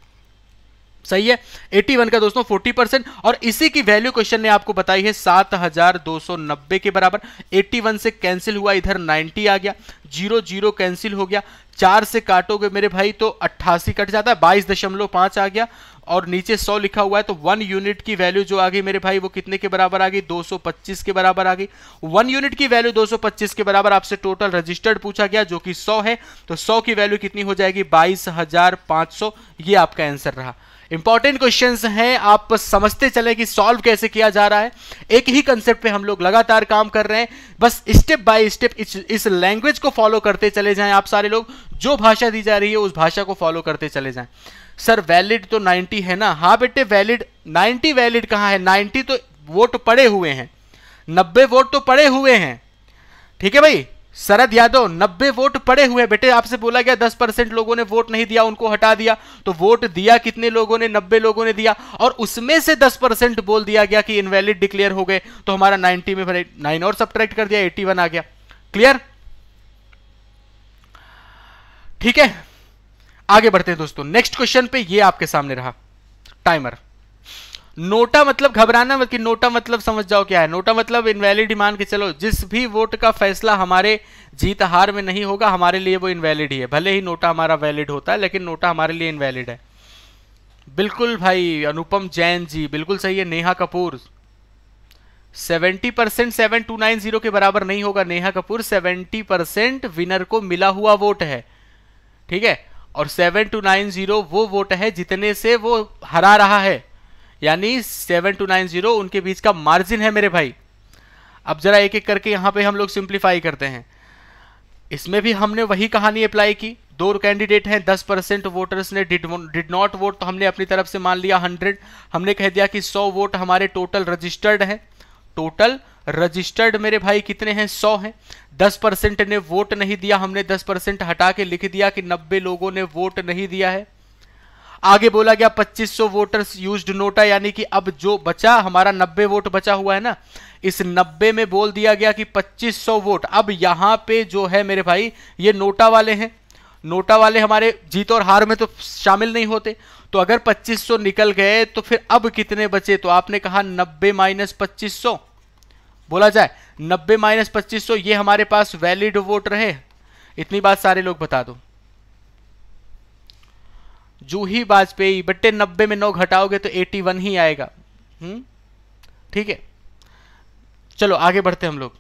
सही है 81 का दोस्तों 40 परसेंट और इसी की वैल्यू क्वेश्चन ने आपको बताई है 7290 के बराबर 81 से कैंसिल हुआ इधर 90 आ गया जीरो जीरो कैंसिल हो गया चार से काटोगे मेरे भाई तो 88 कट जाता है बाईस दशमलव पांच आ गया और नीचे सौ लिखा हुआ है तो वन यूनिट की वैल्यू जो आ गई मेरे भाई वो कितने के बराबर आ गई 225 के बराबर आ गई वन यूनिट की वैल्यू 225 के बराबर आपसे टोटल रजिस्टर्ड पूछा गया जो कि 100 है तो 100 की वैल्यू कितनी हो जाएगी 22,500 ये आपका आंसर रहा इंपॉर्टेंट क्वेश्चन हैं आप समझते चले कि सॉल्व कैसे किया जा रहा है एक ही कंसेप्ट पे हम लोग लगातार काम कर रहे हैं बस स्टेप बाय स्टेप इस लैंग्वेज को फॉलो करते चले जाएं आप सारे लोग जो भाषा दी जा रही है उस भाषा को फॉलो करते चले जाएं सर वैलिड तो 90 है ना हाँ बेटे वैलिड 90 वैलिड कहाँ है 90 तो वोट पड़े हुए हैं 90 वोट तो पड़े हुए हैं ठीक है भाई शरद यादव 90 वोट पड़े हुए हैं बेटे आपसे बोला गया 10 परसेंट लोगों ने वोट नहीं दिया उनको हटा दिया तो वोट दिया कितने लोगों ने 90 लोगों ने दिया और उसमें से 10 परसेंट बोल दिया गया कि इनवैलिड डिक्लेयर हो गए तो हमारा 90 में नाइन और सब्ट्रैक्ट कर दिया 81 आ गया क्लियर ठीक है आगे बढ़ते हैं दोस्तों नेक्स्ट क्वेश्चन पे ये आपके सामने रहा टाइमर नोटा मतलब घबराना मतलब नोटा मतलब समझ जाओ क्या है नोटा मतलब इनवैलिड मान के चलो जिस भी वोट का फैसला हमारे जीत हार में नहीं होगा हमारे लिए वो इनवैलिड ही है भले ही नोटा हमारा वैलिड होता है लेकिन नोटा हमारे लिए इनवैलिड है बिल्कुल भाई अनुपम जैन जी बिल्कुल सही है Neha Kapoor seventy percent seven two nine zero के बराबर नहीं होगा Neha Kapoor seventy percent winner को मिला हुआ वोट है ठीक है और सेवन टू नाइन जीरो वो वोट है जितने से वो हरा रहा है यानी सेवन टू नाइन जीरो उनके बीच का मार्जिन है मेरे भाई अब ज़रा एक एक करके यहाँ पे हम लोग सिंप्लीफाई करते हैं इसमें भी हमने वही कहानी अप्लाई की दो कैंडिडेट हैं दस परसेंट वोटर्स ने डिड डिड नॉट वोट तो हमने अपनी तरफ से मान लिया हंड्रेड हमने कह दिया कि सौ वोट हमारे टोटल रजिस्टर्ड हैं टोटल रजिस्टर्ड मेरे भाई कितने हैं सौ हैं दस परसेंट ने वोट नहीं दिया हमने दस परसेंट हटा के लिख दिया कि नब्बे लोगों ने वोट नहीं दिया है आगे बोला गया 2500 वोटर्स यूज्ड नोटा यानी कि अब जो बचा हमारा 90 वोट बचा हुआ है ना इस 90 में बोल दिया गया कि 2500 वोट अब यहां पे जो है मेरे भाई ये नोटा वाले हैं नोटा वाले हमारे जीत और हार में तो शामिल नहीं होते तो अगर 2500 निकल गए तो फिर अब कितने बचे तो आपने कहा 90 माइनस पच्चीस सौ बोला जाए नब्बे माइनस पच्चीस ये हमारे पास वैलिड वोट रहे इतनी बात सारे लोग बता दो जूही वाजपेयी बट्टे नब्बे में नौ घटाओगे तो एटी वन ही आएगा हम्म? ठीक है चलो आगे बढ़ते हम लोग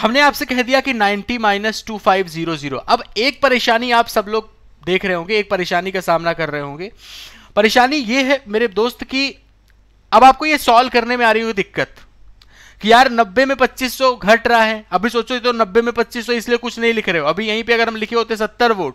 हमने आपसे कह दिया कि 90 minus two five zero zero अब एक परेशानी आप सब लोग देख रहे होंगे एक परेशानी का सामना कर रहे होंगे परेशानी ये है मेरे दोस्त की अब आपको ये सॉल्व करने में आ रही हुई दिक्कत कि यार नब्बे में पच्चीस घट रहा है अभी सोचो तो नब्बे में पच्चीस इसलिए कुछ नहीं लिख रहे हो अभी यहीं पे अगर हम लिखे होते सत्तर वोट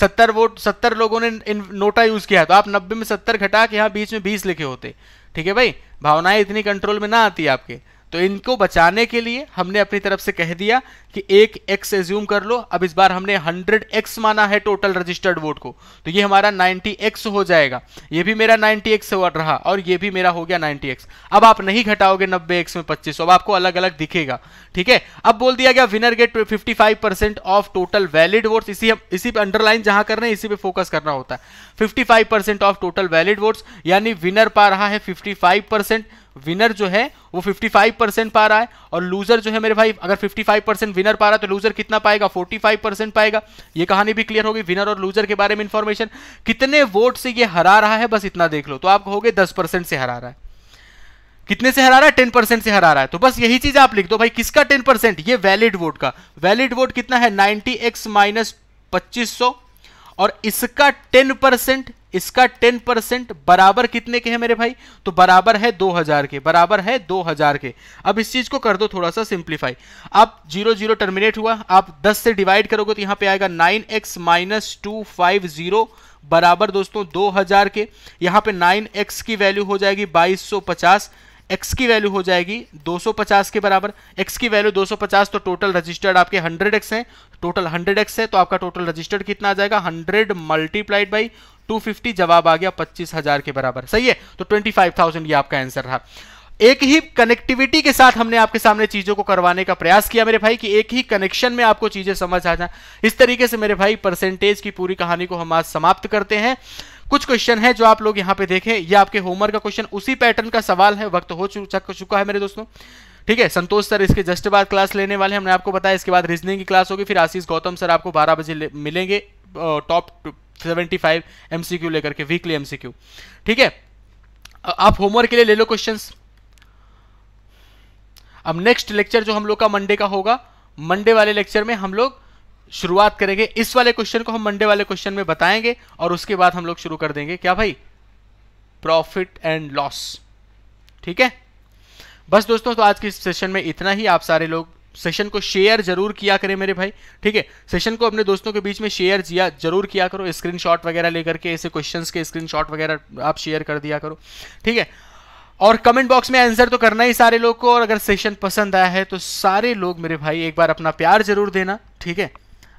सत्तर वोट सत्तर लोगों ने इन नोटा यूज किया तो आप नब्बे में सत्तर घटा के यहाँ बीच में बीस लिखे होते ठीक है भाई भावनाएं इतनी कंट्रोल में ना आती आपके तो इनको बचाने के लिए हमने अपनी तरफ से कह दिया कि एक एक्स एज्यूम कर लो अब इस बार हमने 100 एक्स माना है टोटल रजिस्टर्ड वोट को तो ये हमारा 90 एक्स हो जाएगा ये भी मेरा 90 एक्स रहा और ये भी मेरा हो गया 90 एक्स अब आप नहीं घटाओगे 90 एक्स में 25 अब आपको अलग अलग दिखेगा ठीक है अब बोल दिया गया winner get fifty of total valid vote इसी इसी पे अंडरलाइन जहां कर रहे हैं इसी पे फोकस करना होता है fifty of total valid vote यानी विनर पा रहा है फिफ्टी विनर जो है वो 55 परसेंट पा रहा है और लूजर जो है मेरे भाई अगर 55 परसेंट विनर पा रहा है तो लूजर कितना पाएगा 45 परसेंट पाएगा ये कहानी भी क्लियर होगी विनर और लूजर के बारे में इंफॉर्मेशन कितने वोट से ये हरा रहा है बस इतना देख लो तो आप कहोगे दस परसेंट से हरा रहा है कितने से हरा रहा है टेन परसेंट से हरा रहा है तो बस यही चीज आप लिख दो भाई किसका टेन परसेंट ये वैलिड वोट का वैलिड वोट कितना है नाइनटी एक्स माइनस पच्चीस सौ और इसका टेन परसेंट इसका टेन परसेंट बराबर कितने के है मेरे भाई तो बराबर है दो हजार के बराबर है दो हजार के अब इस चीज को कर दो थोड़ा सा सिंप्लीफाई अब जीरो जीरो टर्मिनेट हुआ आप दस से डिवाइड करोगे तो यहां पे आएगा nine x minus two five zero बराबर दोस्तों दो हजार के यहां पे नाइन एक्स की वैल्यू हो जाएगी बाईस सौ पचास एक्स की वैल्यू हो जाएगी 250 के बराबर एक्स की वैल्यू 250 तो टोटल रजिस्टर्ड आपके 100x है टोटल 100x है तो आपका टोटल रजिस्टर्ड कितना आ जाएगा 100 मल्टीप्लाइड बाई 250 जवाब आ गया 25,000 के बराबर सही है तो 25,000 ये आपका आंसर रहा एक ही कनेक्टिविटी के साथ हमने आपके सामने चीजों को करवाने का प्रयास किया मेरे भाई कि एक ही कनेक्शन में आपको चीजें समझ आ जाए इस तरीके से मेरे भाई परसेंटेज की पूरी कहानी को हम आज समाप्त करते हैं कुछ क्वेश्चन है जो आप लोग यहाँ पे देखें ये आपके होमवर्क का क्वेश्चन उसी पैटर्न का सवाल है वक्त हो चुका है मेरे दोस्तों ठीक है संतोष सर इसके जस्ट बाद क्लास लेने वाले हमने आपको बताया इसके बाद रीजनिंग की क्लास होगी फिर आशीष गौतम सर आपको बारह बजे मिलेंगे टॉप सेवेंटी फाइव एमसीक्यू लेकर के वीकली एमसीक्यू ठीक है आप होमवर्क के लिए ले लो क्वेश्चन अब नेक्स्ट लेक्चर जो हम लोग का मंडे का होगा मंडे वाले लेक्चर में हम लोग शुरुआत करेंगे इस वाले क्वेश्चन को हम मंडे वाले क्वेश्चन में बताएंगे और उसके बाद हम लोग शुरू कर देंगे क्या भाई प्रॉफिट एंड लॉस ठीक है बस दोस्तों तो आज के सेशन में इतना ही आप सारे लोग सेशन को शेयर जरूर किया करें मेरे भाई ठीक है सेशन को अपने दोस्तों के बीच में शेयर किया जरूर किया करो स्क्रीनशॉट वगैरह लेकर के ऐसे क्वेश्चंस के स्क्रीनशॉट वगैरह आप शेयर कर दिया करो ठीक है और कमेंट बॉक्स में आंसर तो करना ही सारे लोग को और अगर सेशन पसंद आया है तो सारे लोग मेरे भाई एक बार अपना प्यार जरूर देना ठीक है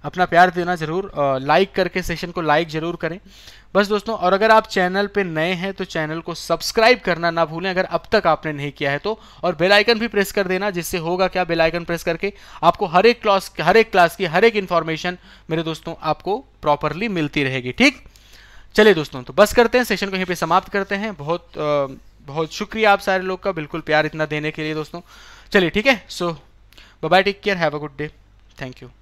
अपना प्यार देना ज़रूर लाइक करके सेशन को लाइक ज़रूर करें बस दोस्तों और अगर आप चैनल पे नए हैं तो चैनल को सब्सक्राइब करना ना भूलें अगर अब तक आपने नहीं किया है तो और बेल आइकन भी प्रेस कर देना जिससे होगा क्या बेल आइकन प्रेस करके आपको हर एक क्लास हर एक क्लास की हर एक इन्फॉर्मेशन मेरे दोस्तों आपको प्रॉपरली मिलती रहेगी ठीक चलिए दोस्तों तो बस करते हैं सेशन को यहीं पर समाप्त करते हैं बहुत बहुत शुक्रिया आप सारे लोग का बिल्कुल प्यार इतना देने के लिए दोस्तों चलिए ठीक है so bye take care have a good day thank you